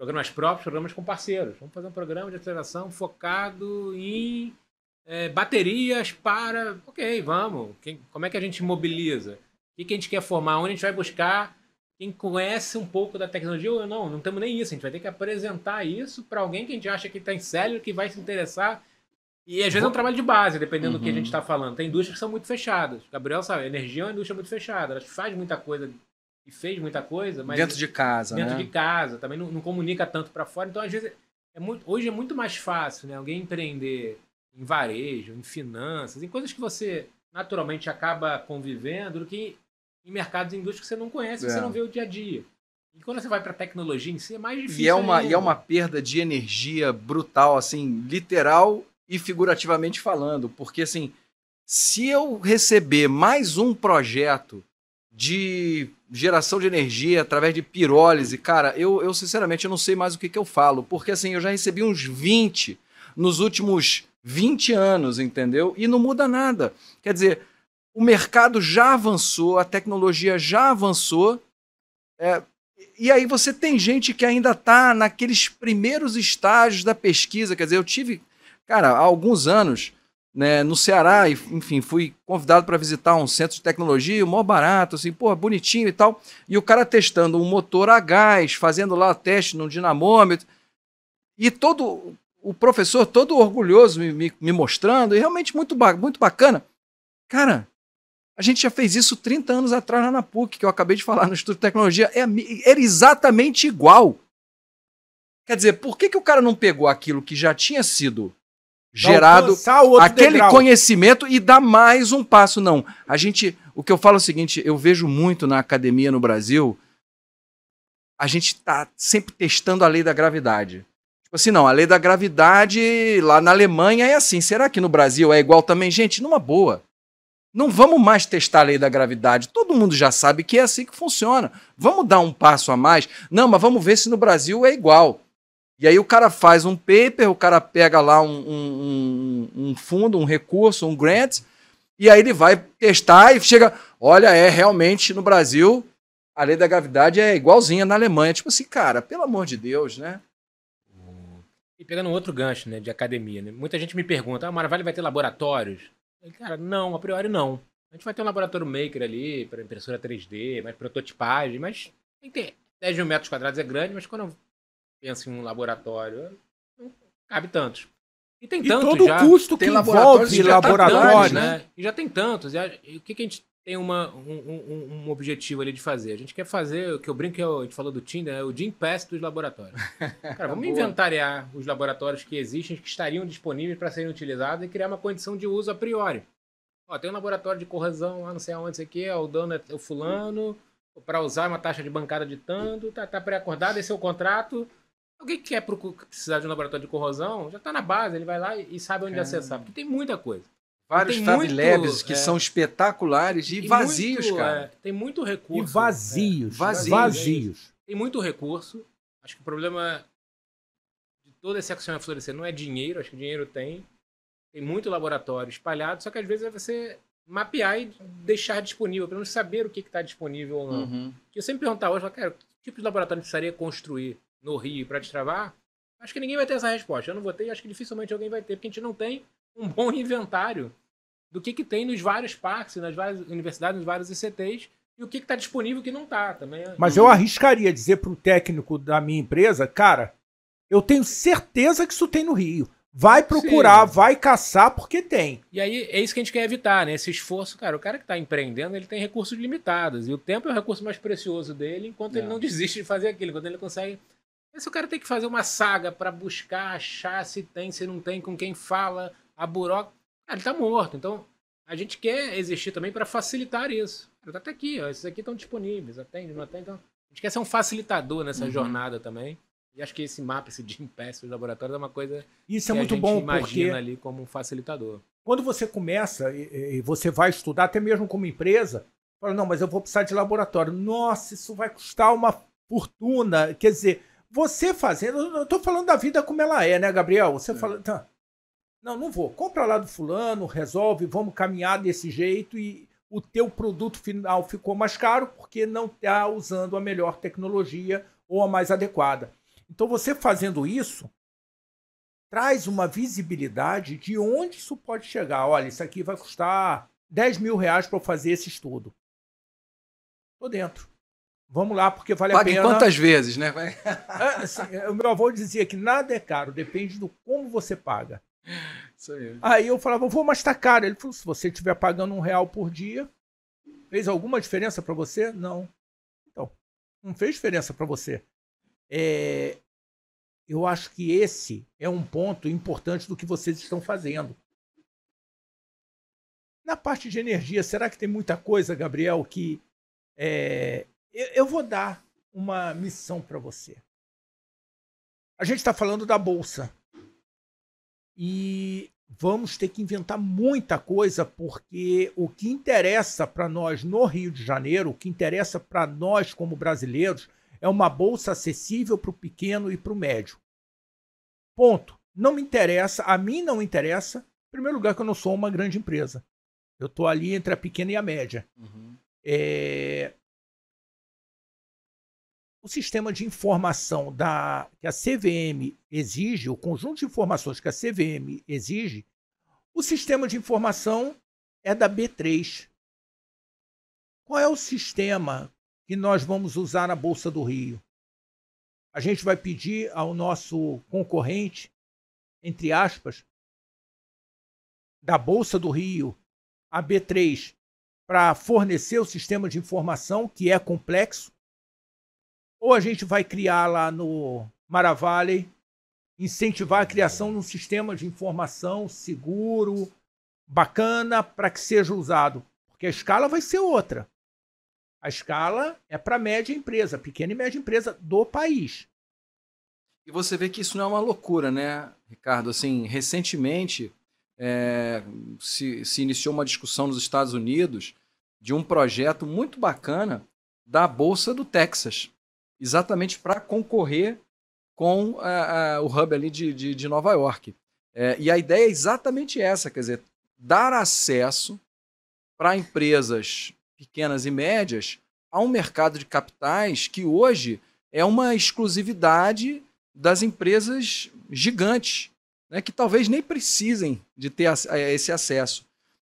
Programas próprios, programas com parceiros. Vamos fazer um programa de aceleração focado em é, baterias para. Ok, vamos. Quem, como é que a gente mobiliza? O que, que a gente quer formar? Onde a gente vai buscar? Quem conhece um pouco da tecnologia ou não, não temos nem isso. A gente vai ter que apresentar isso para alguém que a gente acha que está em sério, que vai se interessar e às vezes é um trabalho de base, dependendo uhum. do que a uhum. gente está falando. Tem indústrias que são muito fechadas. Gabriel sabe, a energia é uma indústria muito fechada. Ela faz muita coisa e fez muita coisa, mas. Dentro de casa, dentro né? Dentro de casa, também não, não comunica tanto para fora. Então, às vezes, é muito, hoje é muito mais fácil, né? Alguém empreender em varejo, em finanças, em coisas que você naturalmente acaba convivendo do que em mercados e indústrias que você não conhece, é. você não vê o dia a dia. E quando você vai para tecnologia em si, é mais difícil. E é, uma, e é uma perda de energia brutal, assim, literal e figurativamente falando. Porque, assim, se eu receber mais um projeto de geração de energia através de pirólise. Cara, eu, eu sinceramente eu não sei mais o que, que eu falo, porque assim, eu já recebi uns 20 nos últimos 20 anos, entendeu? E não muda nada. Quer dizer, o mercado já avançou, a tecnologia já avançou, é, e aí você tem gente que ainda está naqueles primeiros estágios da pesquisa. Quer dizer, eu tive, cara, há alguns anos né, no Ceará, e, enfim, fui convidado para visitar um centro de tecnologia, o maior barato, assim, pô, bonitinho e tal. E o cara testando um motor a gás, fazendo lá teste num dinamômetro. E todo o professor, todo orgulhoso, me, me, me mostrando, e realmente muito, ba muito bacana. Cara, a gente já fez isso 30 anos atrás lá na PUC, que eu acabei de falar no Instituto de Tecnologia, é, era exatamente igual. Quer dizer, por que, que o cara não pegou aquilo que já tinha sido gerado aquele degrau. conhecimento e dar mais um passo. Não. A gente. O que eu falo é o seguinte: eu vejo muito na academia no Brasil, a gente está sempre testando a lei da gravidade. Tipo assim, não, a lei da gravidade lá na Alemanha é assim. Será que no Brasil é igual também? Gente, numa boa. Não vamos mais testar a lei da gravidade. Todo mundo já sabe que é assim que funciona. Vamos dar um passo a mais. Não, mas vamos ver se no Brasil é igual. E aí o cara faz um paper, o cara pega lá um, um, um, fundo, um recurso, um grant, e aí ele vai testar e chega. Olha, é realmente no Brasil a lei da gravidade é igualzinha na Alemanha. Tipo assim, cara, pelo amor de Deus, né? E pegando outro gancho, né, de academia, né? Muita gente me pergunta, ah, vai ter laboratórios? cara, não, a priori não. A gente vai ter um laboratório maker ali, para impressora 3D, mais prototipagem, mas tem 10 mil metros quadrados é grande, mas quando pensa em um laboratório. Não cabe tantos. E tem e tantos todo já. o custo que envolve né? laboratório. Tá né? E já tem tantos. E o que, que a gente tem uma, um, um, um, objetivo ali de fazer? A gente quer fazer, o que eu brinco, que é a gente falou do Tinder, é o Jim Pass dos laboratórios. Cara, vamos inventariar os laboratórios que existem, que estariam disponíveis para serem utilizados e criar uma condição de uso a priori. Ó, tem um laboratório de corrosão lá, não sei aonde, isso aqui, o dono é o fulano, para usar uma taxa de bancada de tanto, tá, tá pré-acordado, esse é o contrato, Alguém que quer precisar de um laboratório de corrosão, já está na base, ele vai lá e sabe onde é. acessar, porque tem muita coisa. Vários Fab Labs que é, são espetaculares e, e vazios, muito, cara. É, tem muito recurso. E é. vazios. Vazios. vazios. Tem muito recurso. Acho que o problema de toda essa questão da florescer não é dinheiro, acho que dinheiro tem. Tem muito laboratório espalhado, só que às vezes é você mapear e deixar disponível, pelo menos saber o que está disponível ou não. Uhum. Eu sempre perguntava hoje, cara, que tipo de laboratório precisaria construir? no Rio para destravar? Acho que ninguém vai ter essa resposta. Eu não vou ter, acho que dificilmente alguém vai ter, porque a gente não tem um bom inventário do que, que tem nos vários parques, nas várias universidades, nos vários ICTs, e o que está disponível e o que não está também. Né? Mas eu arriscaria dizer para o técnico da minha empresa, cara, eu tenho certeza que isso tem no Rio. Vai procurar, Sim. vai caçar, porque tem. E aí é isso que a gente quer evitar, né? Esse esforço, cara, o cara que está empreendendo, ele tem recursos limitados. E o tempo é o recurso mais precioso dele, enquanto é. ele não desiste de fazer aquilo, quando ele consegue esse o cara tem que fazer uma saga para buscar, achar se tem, se não tem, com quem fala, a buroca. Ah, ele tá morto. Então, a gente quer existir também para facilitar isso. Tá até aqui, ó, esses aqui estão disponíveis, atende, não atende. Então, a gente quer ser um facilitador nessa uhum. jornada também. E acho que esse mapa, esse Jim Pass, os laboratórios, é uma coisa isso é muito bom imagina porque... ali como um facilitador. Quando você começa e você vai estudar, até mesmo como empresa, fala, não, mas eu vou precisar de laboratório. Nossa, isso vai custar uma fortuna. Quer dizer, você fazendo. Eu tô falando da vida como ela é, né, Gabriel? Você é. fala. Tá, não, não vou. Compra lá do fulano, resolve, vamos caminhar desse jeito e o teu produto final ficou mais caro porque não está usando a melhor tecnologia ou a mais adequada. Então você fazendo isso traz uma visibilidade de onde isso pode chegar. Olha, isso aqui vai custar 10 mil reais para eu fazer esse estudo. Tô dentro. Vamos lá, porque vale Pague a pena. Pague quantas vezes, né? Vai... É, assim, é, o meu avô dizia que nada é caro, depende do como você paga. Isso aí. aí eu falava, vou, mas tá caro. Ele falou, se você estiver pagando um real por dia, fez alguma diferença para você? Não. Então, não fez diferença para você. É... eu acho que esse é um ponto importante do que vocês estão fazendo. Na parte de energia, será que tem muita coisa, Gabriel, que é, eu, eu vou dar uma missão para você. A gente está falando da bolsa. E vamos ter que inventar muita coisa, porque o que interessa para nós no Rio de Janeiro, o que interessa para nós como brasileiros, é uma bolsa acessível para o pequeno e para o médio. Ponto. Não me interessa, a mim não interessa. Em primeiro lugar, que eu não sou uma grande empresa. Eu estou ali entre a pequena e a média. Uhum. É o sistema de informação da, que a CVM exige, o conjunto de informações que a CVM exige, o sistema de informação é da B3. Qual é o sistema que nós vamos usar na Bolsa do Rio? A gente vai pedir ao nosso concorrente, entre aspas, da Bolsa do Rio, a B3, para fornecer o sistema de informação que é complexo, ou a gente vai criar lá no Maravale, incentivar a criação de um sistema de informação seguro, bacana, para que seja usado. Porque a escala vai ser outra. A escala é para média empresa, pequena e média empresa do país. E você vê que isso não é uma loucura, né, Ricardo? Assim, recentemente é, se, se iniciou uma discussão nos Estados Unidos de um projeto muito bacana da Bolsa do Texas exatamente para concorrer com a, eh, a, eh, o hub ali de, de, de Nova York. É, e a ideia é exatamente essa, quer dizer, dar acesso para empresas pequenas e médias a um mercado de capitais que hoje é uma exclusividade das empresas gigantes, né, que talvez nem precisem de ter eh, esse acesso.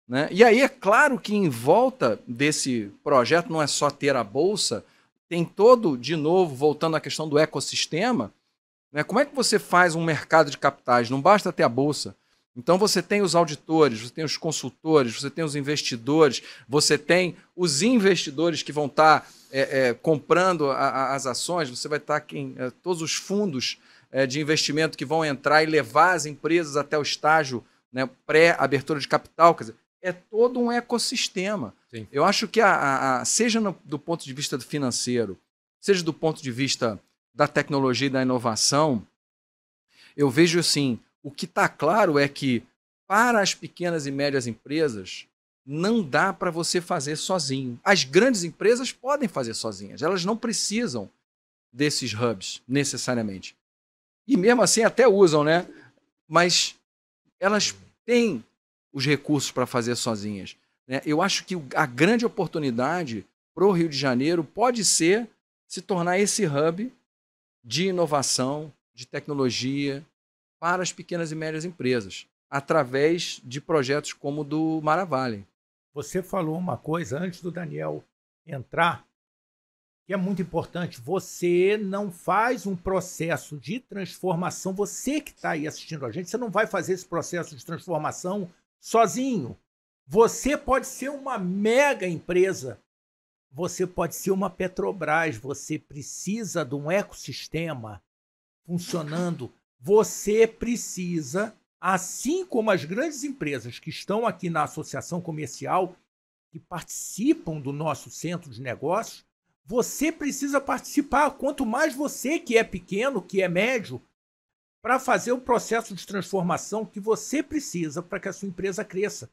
Né? E aí é claro que em volta desse projeto não é só ter a bolsa, tem todo, de novo, voltando à questão do ecossistema, né? como é que você faz um mercado de capitais? Não basta ter a bolsa. Então você tem os auditores, você tem os consultores, você tem os investidores, você tem os investidores que vão estar tá, é, é, comprando a, a, as ações, você vai estar tá em é, todos os fundos é, de investimento que vão entrar e levar as empresas até o estágio né, pré-abertura de capital. Quer dizer, é todo um ecossistema. Sim. Eu acho que, a, a seja no, do ponto de vista financeiro, seja do ponto de vista da tecnologia e da inovação, eu vejo assim: o que está claro é que para as pequenas e médias empresas, não dá para você fazer sozinho. As grandes empresas podem fazer sozinhas, elas não precisam desses hubs necessariamente. E mesmo assim até usam, né? Mas elas têm os recursos para fazer sozinhas. Né? Eu acho que a grande oportunidade para o Rio de Janeiro pode ser se tornar esse hub de inovação, de tecnologia para as pequenas e médias empresas, através de projetos como o do Maravale. Você falou uma coisa antes do Daniel entrar, que é muito importante. Você não faz um processo de transformação, você que está aí assistindo a gente, você não vai fazer esse processo de transformação sozinho. Você pode ser uma mega empresa, você pode ser uma Petrobras, você precisa de um ecossistema funcionando. Você precisa, assim como as grandes empresas que estão aqui na associação comercial, que participam do nosso centro de negócios, você precisa participar. Quanto mais você que é pequeno, que é médio, para fazer o processo de transformação que você precisa para que a sua empresa cresça.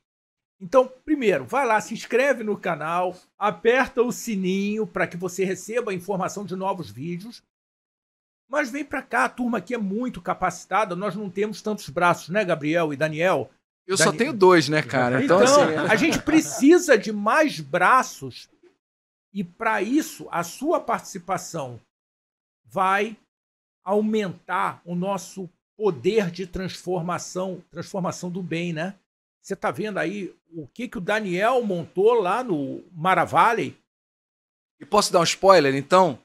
Então, primeiro, vai lá, se inscreve no canal, aperta o sininho para que você receba a informação de novos vídeos. Mas vem para cá, a turma aqui é muito capacitada, nós não temos tantos braços, né, Gabriel e Daniel? Eu só tenho dois, né, cara? Então, então assim... a gente precisa de mais braços e para isso a sua participação vai aumentar o nosso poder de transformação, transformação do bem, né? Você está vendo aí o que, que o Daniel montou lá no Maravalle? E posso dar um spoiler, então?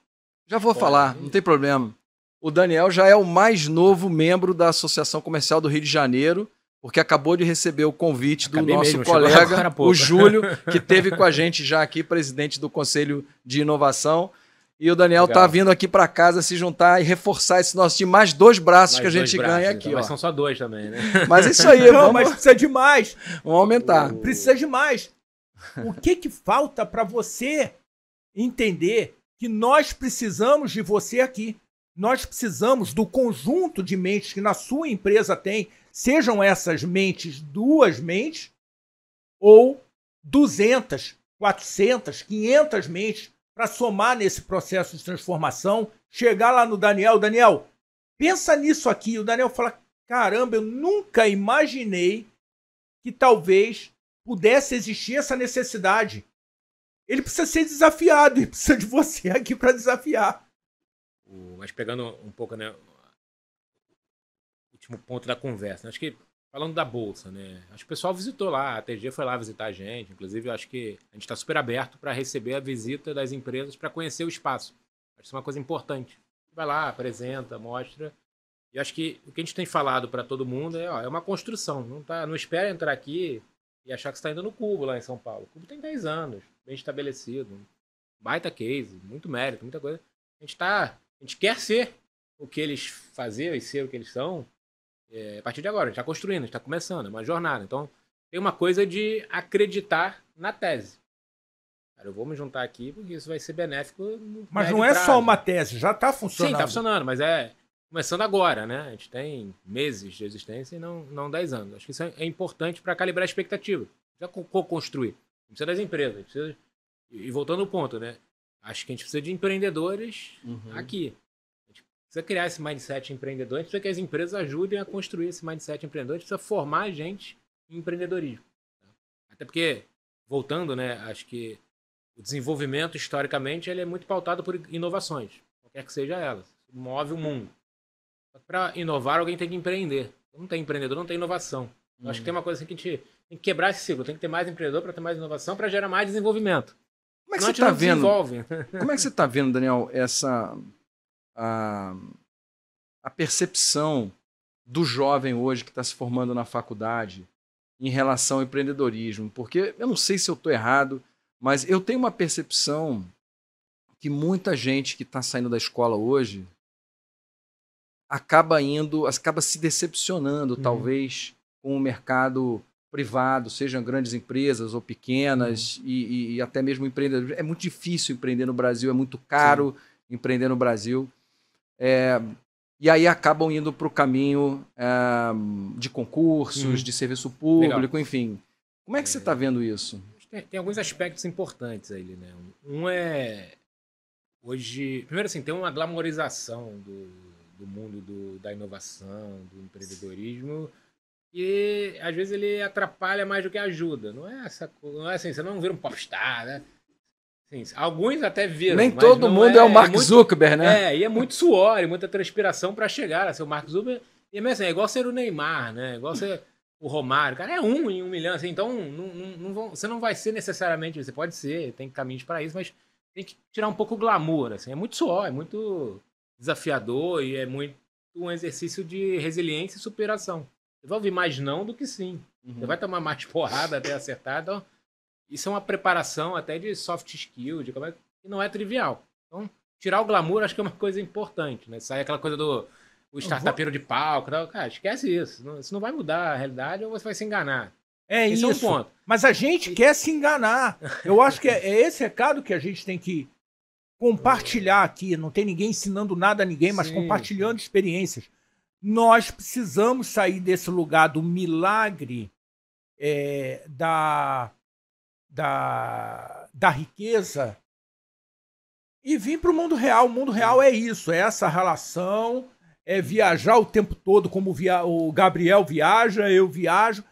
Já vou Pode. falar, não tem problema. O Daniel já é o mais novo membro da Associação Comercial do Rio de Janeiro, porque acabou de receber o convite Acabei do nosso mesmo, colega, o Júlio, que teve com a gente já aqui, presidente do Conselho de Inovação. E o Daniel tá Legal. tá vindo aqui para casa se juntar e reforçar esse nosso time. Mais dois braços mais que a gente braços, ganha aqui. Então. Ó. Mas são só dois também, né? Mas é isso aí, Não, vamos... mas precisa de mais. Vamos aumentar. Uh... Precisa de mais. O que que falta para você entender que nós precisamos de você aqui? Nós precisamos do conjunto de mentes que na sua empresa tem, sejam essas mentes duas mentes ou 200, 400, 500 mentes para somar nesse processo de transformação, chegar lá no Daniel, Daniel, pensa nisso aqui. o Daniel fala: caramba, eu nunca imaginei que talvez pudesse existir essa necessidade. Ele precisa ser desafiado e precisa de você aqui para desafiar. Mas pegando um pouco, né? Último ponto da conversa. Né, acho que Falando da Bolsa, né? Acho que o pessoal visitou lá, a TG foi lá visitar a gente. Inclusive, eu acho que a gente está super aberto para receber a visita das empresas para conhecer o espaço. Acho que isso é uma coisa importante. Vai lá, apresenta, mostra. E acho que o que a gente tem falado para todo mundo é, ó, é uma construção. Não, tá, não espera entrar aqui e achar que está indo no Cubo lá em São Paulo. O Cubo tem 10 anos, bem estabelecido. Baita case, muito mérito, muita coisa. A gente tá. A gente quer ser o que eles faziam e ser o que eles são é, a partir de agora, a gente está construindo, a gente está começando, é uma jornada. Então, tem uma coisa de acreditar na tese. Cara, eu vou me juntar aqui porque isso vai ser benéfico. Mas não é prazo. só uma tese, já está funcionando. Sim, está funcionando, mas é começando agora, né? A gente tem meses de existência e não, não 10 anos. Acho que isso é, é importante para calibrar a expectativa. Já co-construir. Precisa das empresas, precisa... E voltando ao ponto, né? Acho que a gente precisa de empreendedores uhum. aqui precisa criar esse mindset empreendedor, a gente precisa que as empresas ajudem a construir esse mindset empreendedor, a gente precisa formar a gente em empreendedorismo. Né? Até porque, voltando, né, acho que o desenvolvimento, historicamente, ele é muito pautado por inovações, qualquer que seja elas. Move o mundo. Para inovar, alguém tem que empreender. Não tem empreendedor, não tem inovação. Hum. Acho que tem uma coisa assim que a gente tem que quebrar esse ciclo. Tem que ter mais empreendedor para ter mais inovação, para gerar mais desenvolvimento. Como é que você está vendo? Como é que você está vendo, Daniel, essa a, a percepção do jovem hoje que está se formando na faculdade em relação ao empreendedorismo, porque eu não sei se eu estou errado, mas eu tenho uma percepção que muita gente que está saindo da escola hoje acaba indo, acaba se decepcionando, uhum. talvez, com o mercado privado, sejam grandes empresas ou pequenas, uhum. e, e, até mesmo empreendedores. É muito difícil empreender no Brasil, é muito caro Sim. empreender no Brasil. É, e aí acabam indo para o caminho é, de concursos, uhum. de serviço público, Legal. enfim. Como é que você está é. vendo isso? Tem, tem, alguns aspectos importantes aí, né? Um é. Hoje. Primeiro, assim, tem uma glamorização do, do mundo do, da inovação, do empreendedorismo e às vezes ele atrapalha mais do que ajuda. Não é essa não é assim, você não vira um popstar, né? Sim, alguns até viram. Nem todo mundo é, é, o é Mark é muito, Zuckerberg, né? É, e é muito suor e muita transpiração para chegar né? a assim, ser o Mark Zuckerberg. E mesmo assim, é igual ser o Neymar, né? É igual ser o Romário. Cara, é um em um milhão. Assim, então, não, não, não você não vai ser necessariamente. Você pode ser, tem caminhos para isso, mas tem que tirar um pouco o glamour. Assim. É muito suor, é muito desafiador e é muito um exercício de resiliência e superação. Você vai ouvir mais não do que sim. Uhum. Você vai tomar mais porrada até acertar. Então, isso é uma preparação até de soft skill, de como é que não é trivial. Então, tirar o glamour acho que é uma coisa importante, né? Sai aquela coisa do o startupeiro de palco, tal. cara, esquece isso. isso não vai mudar a realidade ou você vai se enganar. É Esse isso. É um ponto. Mas a gente e... quer se enganar. Eu acho que é, é, esse recado que a gente tem que compartilhar aqui. Não tem ninguém ensinando nada a ninguém, mas Sim. compartilhando experiências. Nós precisamos sair desse lugar do milagre é, da da, da riqueza e vir para o mundo real. O mundo real é isso, é essa relação, é viajar o tempo todo, como via, o Gabriel viaja, eu viajo.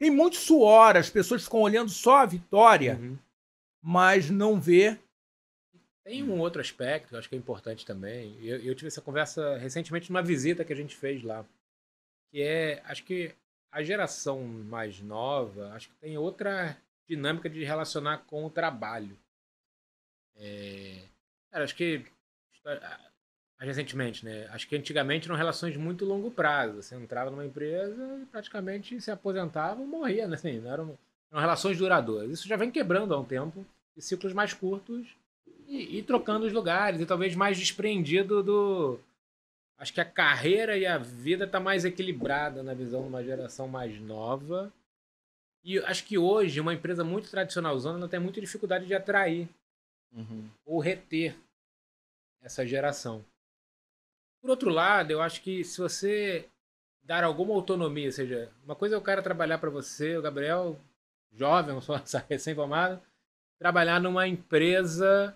Tem muito suor, as pessoas ficam olhando só a vitória, uhum. mas não vê. Tem um outro aspecto que eu acho que é importante também. Eu, eu tive essa conversa recentemente numa visita que a gente fez lá. Que é, acho que a geração mais nova, acho que tem outra dinâmica de relacionar com o trabalho. É... Cara, acho que recentemente, né? Acho que antigamente eram relações de muito longo prazo. Você assim, entrava numa empresa e praticamente se aposentava ou morria, né? Assim, eram, eram, relações duradouras. Isso já vem quebrando há um tempo, e ciclos mais curtos, e, e, trocando os lugares, e talvez mais desprendido do. Acho que a carreira e a vida está mais equilibrada na visão de uma geração mais nova e acho que hoje uma empresa muito tradicionalzona ela tem muita dificuldade de atrair uhum. ou reter essa geração. Por outro lado, eu acho que se você dar alguma autonomia, ou seja, uma coisa é o cara trabalhar para você, o Gabriel, jovem, recém-formado, trabalhar numa empresa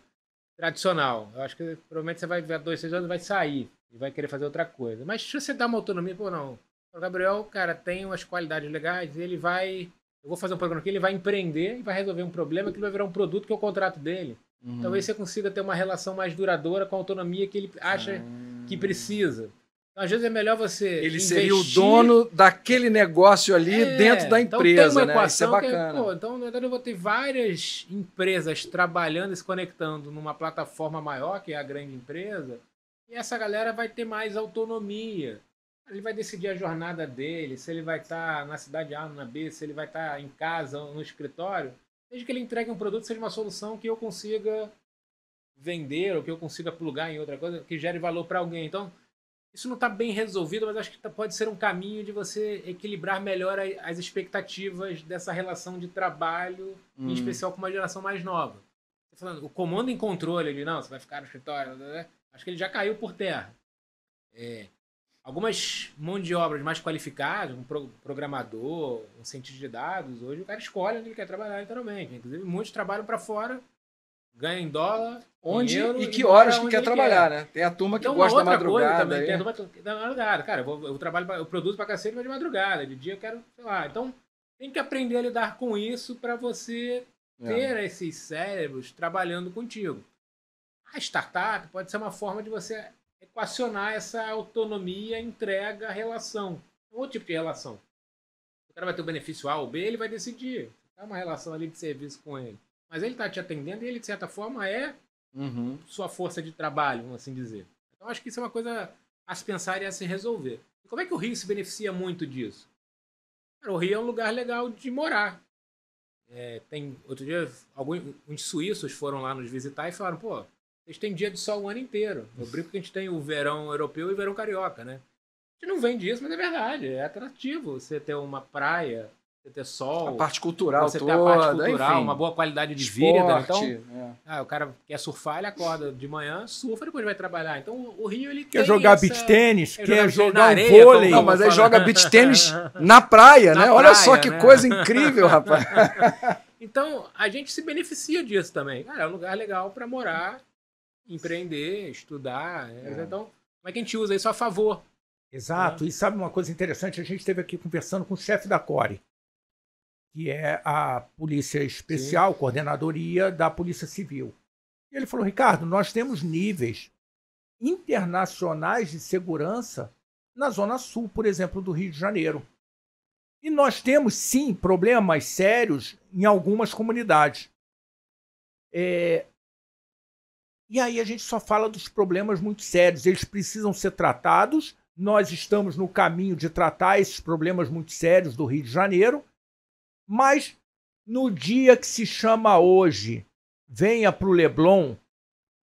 tradicional. Eu acho que provavelmente você vai ver dois, três anos vai sair e vai querer fazer outra coisa. Mas se você dá uma autonomia, pô, não. O Gabriel, cara, tem umas qualidades legais, ele vai eu vou fazer um programa que ele vai empreender e vai resolver um problema que vai virar um produto que eu é contrato dele. Uhum. Talvez você consiga ter uma relação mais duradoura com a autonomia que ele acha uhum. que precisa. Então, às vezes é melhor você. Ele investir... seria o dono daquele negócio ali é, dentro da então empresa, então né? Isso é, é bacana. Que, pô, então, na verdade, eu vou ter várias empresas trabalhando e se conectando numa plataforma maior, que é a grande empresa, e essa galera vai ter mais autonomia. Ele vai decidir a jornada dele, se ele vai estar tá na cidade A, na B, se ele vai estar tá em casa, no escritório. Desde que ele entregue um produto, seja uma solução que eu consiga vender ou que eu consiga plugar em outra coisa, que gere valor para alguém. Então, isso não está bem resolvido, mas acho que tá, pode ser um caminho de você equilibrar melhor as expectativas dessa relação de trabalho, hum. em especial com uma geração mais nova. Falando, o comando em controle, ele não, você vai ficar no escritório, né? acho que ele já caiu por terra. É, algumas mão de obras mais qualificadas, um pro, programador, um cientista de dados, hoje o cara escolhe onde ele quer trabalhar literalmente. Inclusive, muitos trabalham para fora, ganham em dólar, onde e que horas que quer trabalhar, quer. né? Tem a turma que então, gosta da madrugada. Também, Tem a turma da madrugada, cara, eu, eu trabalho, eu produzo para cacete, mas de madrugada, de dia eu quero, sei lá. Então, tem que aprender a lidar com isso para você é. ter é. esses cérebros trabalhando contigo. A startup pode ser uma forma de você equacionar essa autonomia, entrega, relação. Outro tipo de relação. O cara vai ter o benefício A ou B, ele vai decidir. É uma relação ali de serviço com ele. Mas ele está te atendendo e ele, de certa forma, é uhum. sua força de trabalho, vamos assim dizer. Então, acho que isso é uma coisa a se pensar e a se resolver. E como é que o Rio se beneficia muito disso? Cara, o Rio é um lugar legal de morar. É, tem outro dia alguns suíços foram lá nos visitar e falaram pô eles têm dia de sol o ano inteiro. Eu brinco que a gente tem o verão europeu e o verão carioca, né? A gente não vende isso, mas é verdade. É atrativo você ter uma praia, você ter sol. A parte cultural você toda, ter a parte cultural, enfim, uma boa qualidade de né? então, esporte, vida. Então, é. ah, o cara quer surfar, ele acorda de manhã, surfa e depois vai trabalhar. Então, o Rio, ele Quer jogar essa... beach tênis, quer, quer jogar, jogar areia, vôlei. Não, mas aí joga né? beach tênis na praia, né? na né? Praia, Olha só que né? coisa incrível, rapaz. então, a gente se beneficia disso também. Cara, é um lugar legal para morar empreender, estudar. É, é. Então, como é que a gente usa isso a favor? Exato. Né? E sabe uma coisa interessante? A gente esteve aqui conversando com o chefe da CORE, que é a Polícia Especial, Sim. coordenadoria da Polícia Civil. E ele falou: Ricardo, nós temos níveis internacionais de segurança na Zona Sul, por exemplo, do Rio de Janeiro. E nós temos, sim, problemas sérios em algumas comunidades. É, e aí a gente só fala dos problemas muito sérios. Eles precisam ser tratados. Nós estamos no caminho de tratar esses problemas muito sérios do Rio de Janeiro. Mas no dia que se chama hoje, venha para o Leblon,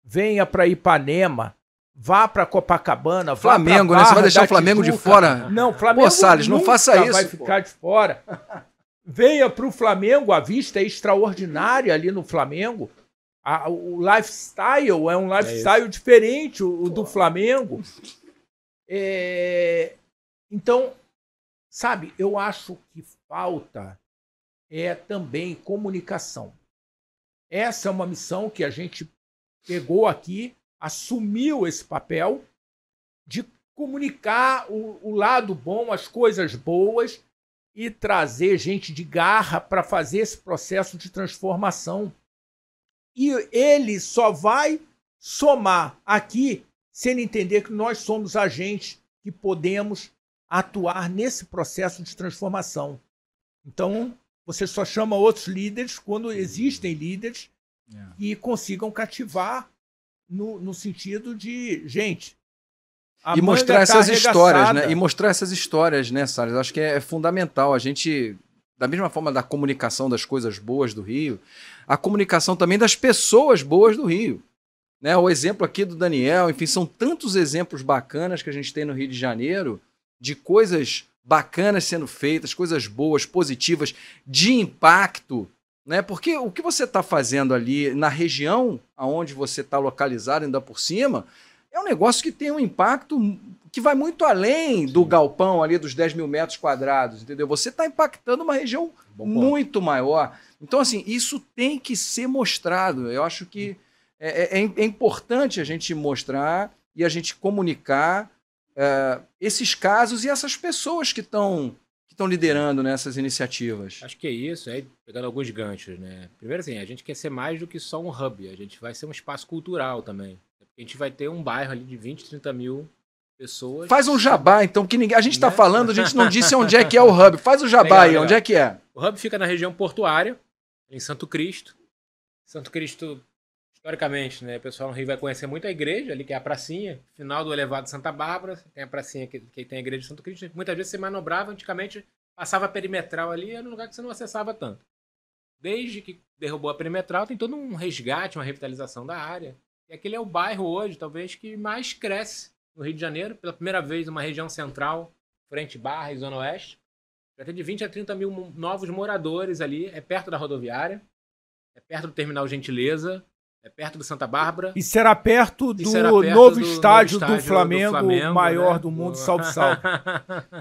venha para Ipanema, vá para Copacabana, vá Flamengo, né? Você vai deixar o Flamengo Tijuca. de fora? Não, Flamengo. Pô, Salles, não faça vai isso. Vai ficar pô. de fora. Venha para o Flamengo, a vista é extraordinária ali no Flamengo. A, o lifestyle é um é lifestyle é diferente o, o do Flamengo. É, então, sabe, eu acho que falta é também comunicação. Essa é uma missão que a gente pegou aqui, assumiu esse papel de comunicar o, o lado bom, as coisas boas e trazer gente de garra para fazer esse processo de transformação e ele só vai somar aqui se ele entender que nós somos agentes que podemos atuar nesse processo de transformação. Então, você só chama outros líderes quando existem líderes yeah. É. e consigam cativar no, no sentido de, gente, a e mostrar tá essas histórias, né? E mostrar essas histórias, né, Salles? Acho que é, é fundamental. A gente da mesma forma da comunicação das coisas boas do Rio, a comunicação também das pessoas boas do Rio. Né? O exemplo aqui do Daniel, enfim, são tantos exemplos bacanas que a gente tem no Rio de Janeiro de coisas bacanas sendo feitas, coisas boas, positivas, de impacto. Né? Porque o que você está fazendo ali na região aonde você está localizado, ainda por cima, é um negócio que tem um impacto que vai muito além do galpão ali dos 10 mil metros quadrados, entendeu? Você está impactando uma região muito maior. Então, assim, isso tem que ser mostrado. Eu acho que é, é, é, é importante a gente mostrar e a gente comunicar é, esses casos e essas pessoas que estão que estão liderando nessas né, iniciativas. Acho que é isso, aí pegando alguns ganchos, né? Primeiro assim, a gente quer ser mais do que só um hub, a gente vai ser um espaço cultural também. A gente vai ter um bairro ali de 20, 30 mil pessoas. Faz um jabá, então, que ninguém. A gente está né? falando, a gente não disse onde é que é o hub. Faz o jabá legal, aí, legal. onde é que é? O hub fica na região portuária, em Santo Cristo. Santo Cristo, historicamente, né? O pessoal no Rio vai conhecer muito a igreja ali, que é a pracinha, final do elevado Santa Bárbara, tem a pracinha que, que tem a igreja de Santo Cristo. Muitas vezes você manobrava, antigamente passava perimetral ali, era um lugar que você não acessava tanto. Desde que derrubou a perimetral, tem todo um resgate, uma revitalização da área. E aquele é o bairro hoje, talvez, que mais cresce no Rio de Janeiro, pela primeira vez uma região central, frente Barra e Zona Oeste. Já tem de 20 a 30 mil novos moradores ali, é perto da rodoviária, é perto do Terminal Gentileza, é perto do Santa Bárbara. E será perto do será perto novo, do, estádio novo, estádio do Flamengo, do Flamengo maior né? do mundo, salve, salve.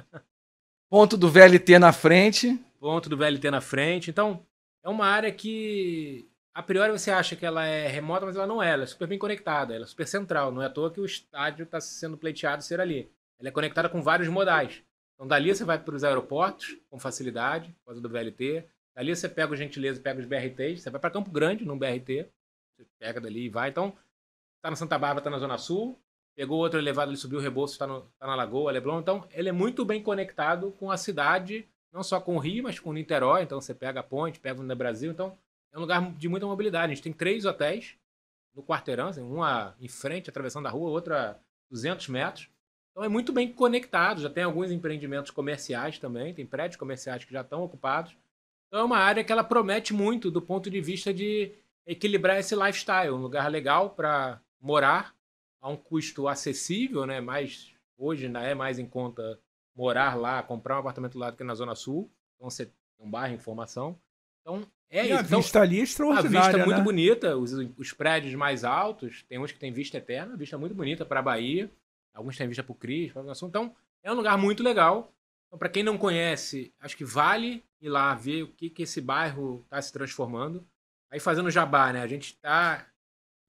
Ponto do VLT na frente. Ponto do VLT na frente. Então, é uma área que a priori você acha que ela é remota, mas ela não é. Ela é super bem conectada, ela é super central. Não é à toa que o estádio está sendo pleiteado ser ali. Ela é conectada com vários modais. Então, dali você vai para os aeroportos com facilidade, por causa do VLT. Dali você pega o Gentileza, pega os BRTs. Você vai para Campo Grande, num BRT. Você pega dali e vai. Então, está na Santa Bárbara, está na Zona Sul. Pegou outro elevado, ele subiu o Rebouças, está tá na Lagoa, Leblon. Então, ele é muito bem conectado com a cidade, não só com o Rio, mas com o Niterói. Então, você pega a ponte, pega o Brasil. Então, é um lugar de muita mobilidade. A gente tem três hotéis no quarteirão, assim, uma em frente, atravessando a rua, outra 200 metros. Então é muito bem conectado. Já tem alguns empreendimentos comerciais também, tem prédios comerciais que já estão ocupados. Então é uma área que ela promete muito do ponto de vista de equilibrar esse lifestyle, um lugar legal para morar a um custo acessível, né? Mas hoje ainda é mais em conta morar lá, comprar um apartamento lá do que é na zona sul. Então você tem um bairro em formação então, é e isso. A então, vista ali é extraordinária. A vista é né? muito bonita, os, os prédios mais altos, tem uns que tem vista eterna, vista é muito bonita para a Bahia, alguns têm vista para o Cris, para o Então, é um lugar muito legal. Então, para quem não conhece, acho que vale ir lá ver o que, que esse bairro está se transformando. Aí fazendo jabá, né? A gente está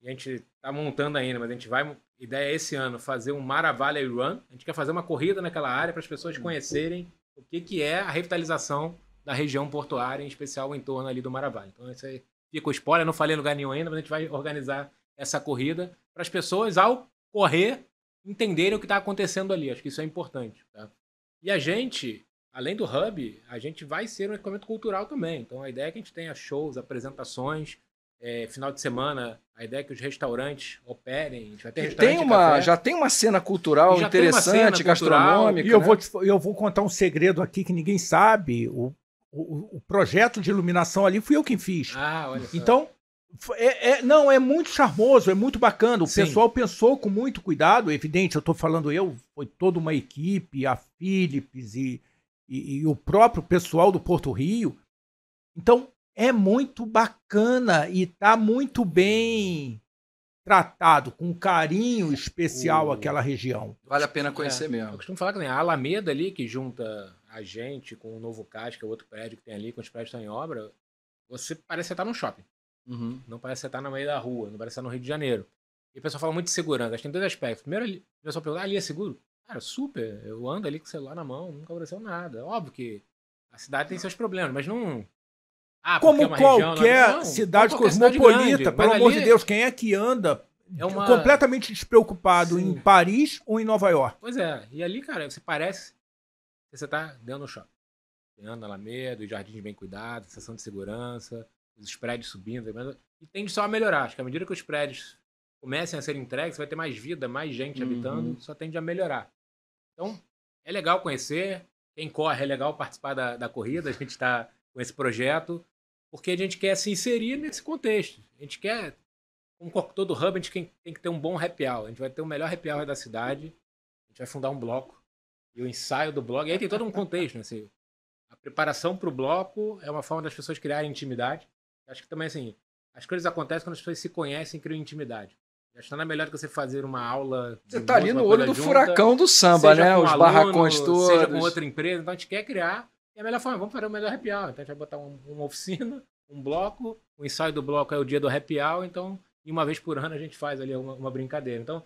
a gente está montando ainda, mas a gente vai. ideia é esse ano fazer um Maravilha Run. A gente quer fazer uma corrida naquela área para as pessoas conhecerem o que, que é a revitalização da região portuária, em especial em torno ali do Maravilha. Então, isso aí fica o spoiler, não falei lugar nenhum ainda, mas a gente vai organizar essa corrida para as pessoas, ao correr, entenderem o que está acontecendo ali. Acho que isso é importante. Tá? E a gente, além do Hub, a gente vai ser um equipamento cultural também. Então, a ideia é que a gente tenha shows, apresentações, é, final de semana, a ideia é que os restaurantes operem. A gente vai ter restaurante tem uma, café. Já tem uma cena cultural interessante, cena gastronômica. Cultural, e eu, né? vou te, eu vou contar um segredo aqui que ninguém sabe. O o, projeto de iluminação ali fui eu quem fiz. Ah, olha só. Então, é, é, não, é muito charmoso, é muito bacana. O Sim. pessoal pensou com muito cuidado, é evidente, eu estou falando eu, foi toda uma equipe, a Philips e, e, e, o próprio pessoal do Porto Rio. Então, é muito bacana e está muito bem tratado, com carinho especial aquela região. Vale a pena conhecer é, mesmo. Eu costumo falar que tem assim, a Alameda ali, que junta a gente com o novo CAS, que é outro prédio que tem ali, quando os prédios estão em obra, você parece estar tá num shopping. Uhum. Não parece estar tá no meio da rua, não parece estar tá no Rio de Janeiro. E o pessoal fala muito de segurança, acho que tem dois aspectos. Primeiro, o pessoal pergunta, ah, ali é seguro? Cara, super, eu ando ali com o celular na mão, nunca aconteceu nada. Óbvio que a cidade tem seus problemas mas não. Ah, como é qualquer região, não, cidade cosmopolita, cidade grande, pelo amor de Deus, quem é que anda é uma... completamente despreocupado Sim. em Paris ou em Nova York? Pois é, e ali, cara, você parece você está dentro do shopping. Você anda na Alameda, os jardins bem cuidados, seção de segurança, os prédios subindo. E tende só a melhorar. Acho que à medida que os prédios comecem a ser entregues, vai ter mais vida, mais gente uhum. habitando, só tende a melhorar. Então, é legal conhecer. Quem corre, é legal participar da, da corrida. A gente está com esse projeto, porque a gente quer se inserir nesse contexto. A gente quer, como todo hub, a gente tem que ter um bom happy hour. A gente vai ter o melhor happy hour da cidade. A gente vai fundar um bloco e o ensaio do blog. E aí tem todo um contexto, né? Assim, a preparação para o bloco é uma forma das pessoas criarem intimidade. Acho que também, assim, as coisas acontecem quando as pessoas se conhecem e criam intimidade. Acho que não é melhor do que você fazer uma aula. Você está ali no olho do junta, furacão do samba, né? Os aluno, barracões todos. Seja com outra empresa. Então a gente quer criar. E é a melhor forma, vamos fazer o melhor happy hour. Então a gente vai botar um, uma oficina, um bloco. O ensaio do bloco é o dia do happy hour. Então, uma vez por ano a gente faz ali uma, uma brincadeira. Então,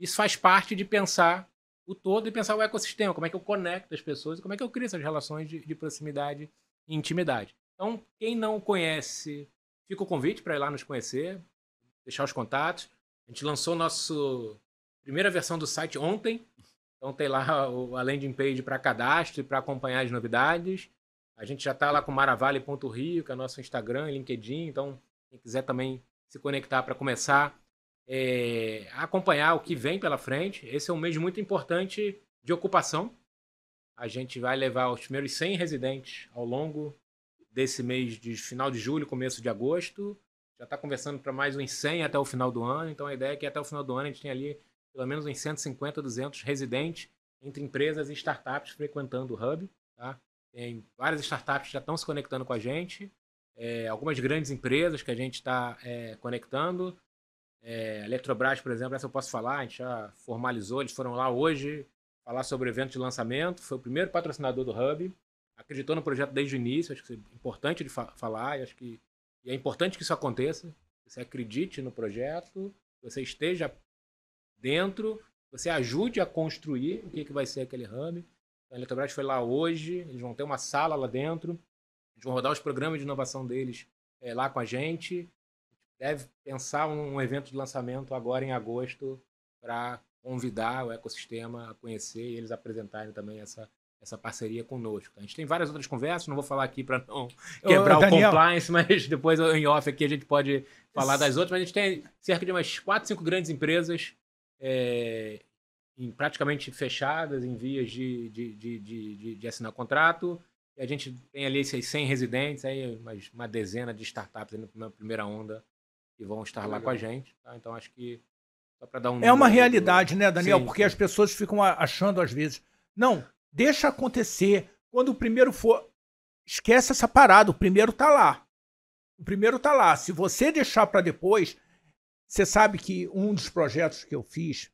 isso faz parte de pensar o todo e pensar o ecossistema, como é que eu conecto as pessoas e como é que eu crio essas relações de, de proximidade e intimidade. Então, quem não conhece, fica o convite para ir lá nos conhecer, deixar os contatos. A gente lançou nosso primeira versão do site ontem, então tem lá a landing page para cadastro e para acompanhar as novidades. A gente já está lá com maravale.rio, que é nosso Instagram e LinkedIn, então quem quiser também se conectar para começar é, acompanhar o que vem pela frente. Esse é um mês muito importante de ocupação. A gente vai levar os primeiros 100 residentes ao longo desse mês de final de julho, começo de agosto. Já está conversando para mais uns 100 até o final do ano. Então a ideia é que até o final do ano a gente tem ali pelo menos uns 150, 200 residentes entre empresas e startups frequentando o Hub. Tá? Tem várias startups que já estão se conectando com a gente. É, algumas grandes empresas que a gente está é, conectando. É, Eletrobras, por exemplo, essa eu posso falar, a gente já formalizou, eles foram lá hoje falar sobre o evento de lançamento, foi o primeiro patrocinador do Hub, acreditou no projeto desde o início, acho que é importante de fa falar, e acho que e é importante que isso aconteça, que você acredite no projeto, você esteja dentro, você ajude a construir o que, é que vai ser aquele Hub. A Eletrobras foi lá hoje, eles vão ter uma sala lá dentro, eles vão rodar os programas de inovação deles é, lá com a gente, deve pensar um evento de lançamento agora em agosto para convidar o ecossistema a conhecer e eles apresentarem também essa, essa parceria conosco. A gente tem várias outras conversas, não vou falar aqui para não quebrar Ô, Daniel, o compliance, mas depois em off aqui a gente pode falar das outras. Mas a gente tem cerca de umas 4, 5 grandes empresas é, em praticamente fechadas, em vias de, de, de, de, de assinar contrato. E a gente tem ali esses 100 residentes, aí uma dezena de startups na primeira onda e vão estar é lá legal. com a gente. Tá? Então acho que só para dar um. É uma realidade, do... né, Daniel? Sim, Porque sim. as pessoas ficam achando às vezes. Não, deixa acontecer. Quando o primeiro for. Esquece essa parada, o primeiro tá lá. O primeiro tá lá. Se você deixar para depois, você sabe que um dos projetos que eu fiz,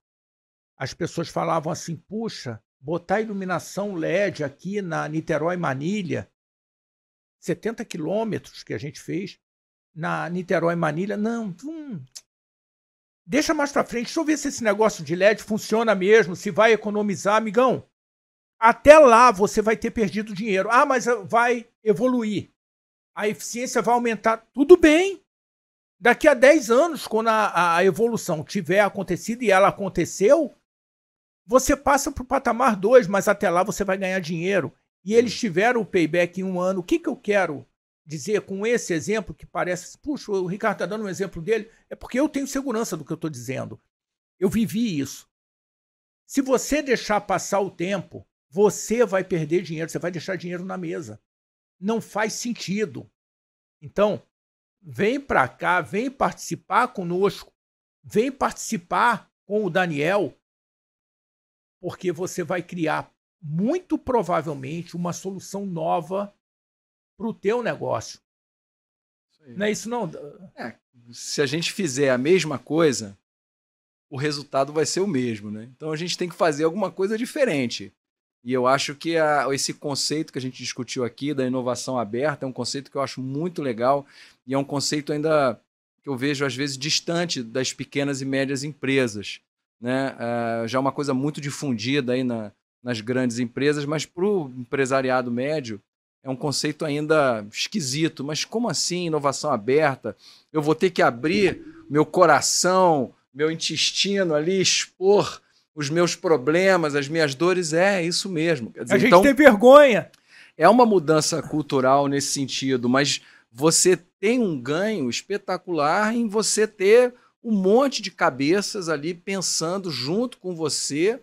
as pessoas falavam assim: puxa, botar iluminação LED aqui na Niterói Manilha, 70 quilômetros que a gente fez, na Niterói Manilha. Não, hum, deixa mais para frente. Deixa eu ver se esse negócio de LED funciona mesmo, se vai economizar, amigão. Até lá você vai ter perdido dinheiro. Ah, mas ah, vai evoluir. A eficiência vai aumentar. Tudo bem. Daqui a 10 anos, quando a, a evolução tiver acontecido e ela aconteceu, você passa para o patamar 2, mas até lá você vai ganhar dinheiro. E eles tiveram o payback em um ano. O que, que eu quero dizer com esse exemplo que parece, assim, puxa, o Ricardo está dando um exemplo dele, é porque eu tenho segurança do que eu estou dizendo. Eu vivi isso. Se você deixar passar o tempo, você vai perder dinheiro, você vai deixar dinheiro na mesa. Não faz sentido. Então, vem para cá, vem participar conosco, vem participar com o Daniel, porque você vai criar muito provavelmente uma solução nova para o teu negócio. Isso não é isso não? É, se a gente fizer a mesma coisa, o resultado vai ser o mesmo, né? Então a gente tem que fazer alguma coisa diferente. E eu acho que a, esse conceito que a gente discutiu aqui da inovação aberta é um conceito que eu acho muito legal e é um conceito ainda que eu vejo às vezes distante das pequenas e médias empresas. Né? Uh, já é uma coisa muito difundida aí na, nas grandes empresas, mas para o empresariado médio, é um conceito ainda esquisito, mas como assim inovação aberta? Eu vou ter que abrir meu coração, meu intestino ali, expor os meus problemas, as minhas dores. É isso mesmo. Dizer, a gente então, tem vergonha. É uma mudança cultural nesse sentido, mas você tem um ganho espetacular em você ter um monte de cabeças ali pensando junto com você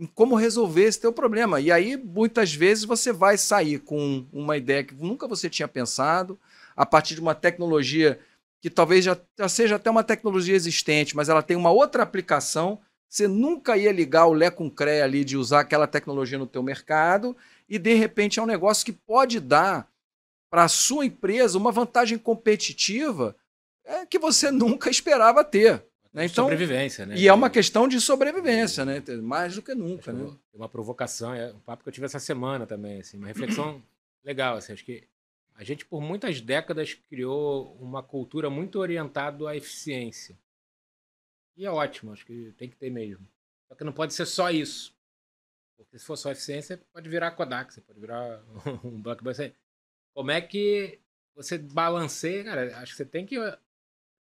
em como resolver esse teu problema. E aí, muitas vezes, você vai sair com uma ideia que nunca você tinha pensado, a partir de uma tecnologia que talvez já, já seja até uma tecnologia existente, mas ela tem uma outra aplicação. Você nunca ia ligar o Lé com Cré ali de usar aquela tecnologia no teu mercado e, de repente, é um negócio que pode dar para a sua empresa uma vantagem competitiva é, que você nunca esperava ter. Né? Então, sobrevivência, né? E é uma questão de sobrevivência, né? Mais do que nunca, acho né? É uma provocação, é um papo que eu tive essa semana também, assim, uma reflexão legal, assim, acho que a gente por muitas décadas criou uma cultura muito orientada à eficiência. E é ótimo, acho que tem que ter mesmo. Só que não pode ser só isso. Porque se for só eficiência, pode virar Kodak, você pode virar um blockbuster. Como é que você balanceia, cara? Acho que você tem que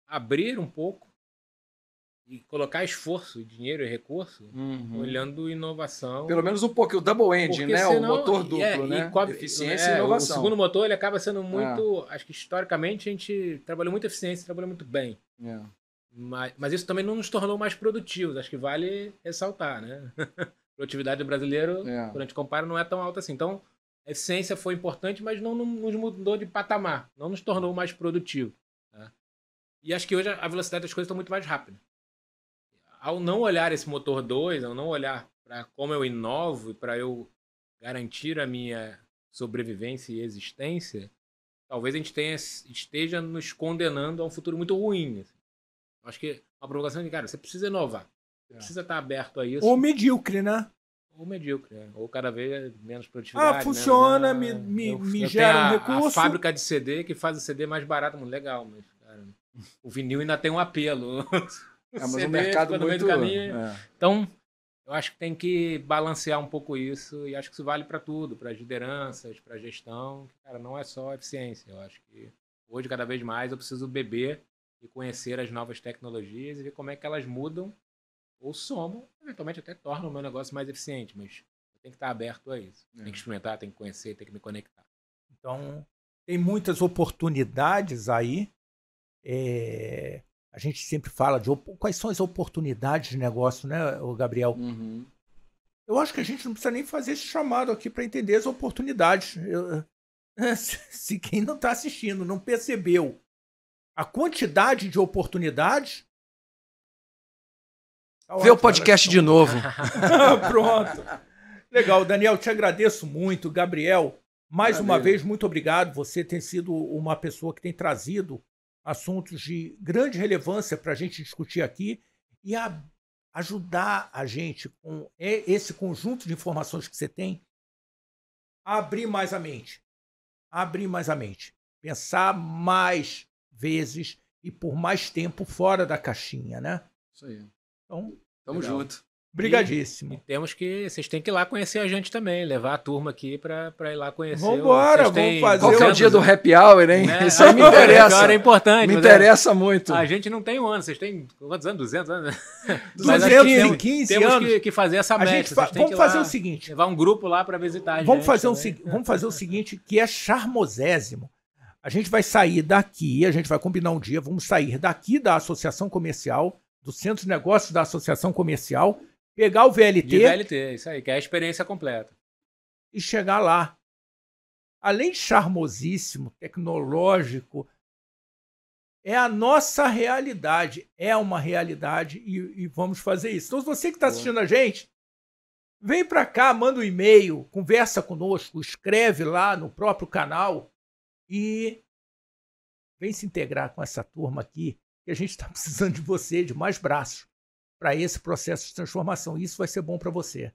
abrir um pouco e colocar esforço, dinheiro e recurso, uhum. olhando inovação. Pelo menos um pouco, o double engine, né? Senão, o motor é, duplo, é, né? E eficiência é, e inovação. O segundo motor ele acaba sendo muito. É. Acho que historicamente a gente trabalhou muito eficiência, trabalhou muito bem. É. Mas, mas isso também não nos tornou mais produtivos, acho que vale ressaltar, né? a produtividade do brasileiro, é. quando a gente compara, não é tão alta assim. Então, a eficiência foi importante, mas não, nos mudou de patamar, não nos tornou mais produtivos. Né? E acho que hoje a velocidade das coisas está muito mais rápida ao não olhar esse motor 2, ao não olhar para como eu inovo e para eu garantir a minha sobrevivência e existência, talvez a gente tenha, esteja nos condenando a um futuro muito ruim. Assim. Acho que uma provocação de, é cara, você precisa inovar. Você é. precisa estar tá aberto a isso. Ou medíocre, né? Ou medíocre, né? Ou cada vez menos produtividade. Ah, funciona, menos, me, eu, me eu gera um recurso. A fábrica de CD que faz o CD mais barato, muito legal, mas, cara, o vinil ainda tem um apelo. É, mas CD, um mercado muito... meio do caminho. É. Então, eu acho que tem que balancear um pouco isso e acho que isso vale para tudo, para as lideranças, para a gestão. Cara, não é só eficiência. Eu acho que hoje, cada vez mais, eu preciso beber e conhecer as novas tecnologias e ver como é que elas mudam ou somam, eventualmente até tornam o meu negócio mais eficiente, mas eu tenho que estar aberto a isso. É. Tem que experimentar, tem que conhecer, tem que me conectar. Então, tem muitas oportunidades aí. É... A gente sempre fala de quais são as oportunidades de negócio, né, Gabriel? Uhum. Eu acho que a gente não precisa nem fazer esse chamado aqui para entender as oportunidades. Eu, eh, se quem não está assistindo não percebeu a quantidade de oportunidades. Tá Vê o podcast de tá novo. Pronto. Legal, Daniel, te agradeço muito. Gabriel, mais uma vez, muito obrigado. Você tem sido uma pessoa que tem trazido assuntos de grande relevância para a gente discutir aqui e a, ajudar a gente com esse conjunto de informações que você tem a abrir mais a mente. A abrir mais a mente. Pensar mais vezes e por mais tempo fora da caixinha, né? Isso aí. Então, Tamo legal. junto. Brigadíssimo. E, e, temos que. Vocês têm que ir lá conhecer a gente também, levar a turma aqui para ir lá conhecer. Vambora, vamos fazer. Qual que é o dia do happy hour, hein? Né? Isso aí me interessa. Happy hour é importante. Me né? interessa é... muito. A gente não tem um ano, vocês têm quantos anos? 200 anos? 215 temos, anos. Temos que, que, fazer essa meta. Gente, vamos fazer lá, o seguinte. Levar um grupo lá para visitar a gente. Vamos fazer, um o, vamos fazer o seguinte, que é charmosésimo. A gente vai sair daqui, a gente vai combinar um dia, vamos sair daqui da Associação Comercial, do Centro de Negócios da Associação Comercial, pegar o VLT. De VLT, isso aí, que é a experiência completa. E chegar lá. Além de charmosíssimo, tecnológico, é a nossa realidade. É uma realidade e, e vamos fazer isso. Então, você que está assistindo a gente, vem para cá, manda um e-mail, conversa conosco, escreve lá no próprio canal e vem se integrar com essa turma aqui, que a gente está precisando de você, de mais braços para esse processo de transformação. Isso vai ser bom para você.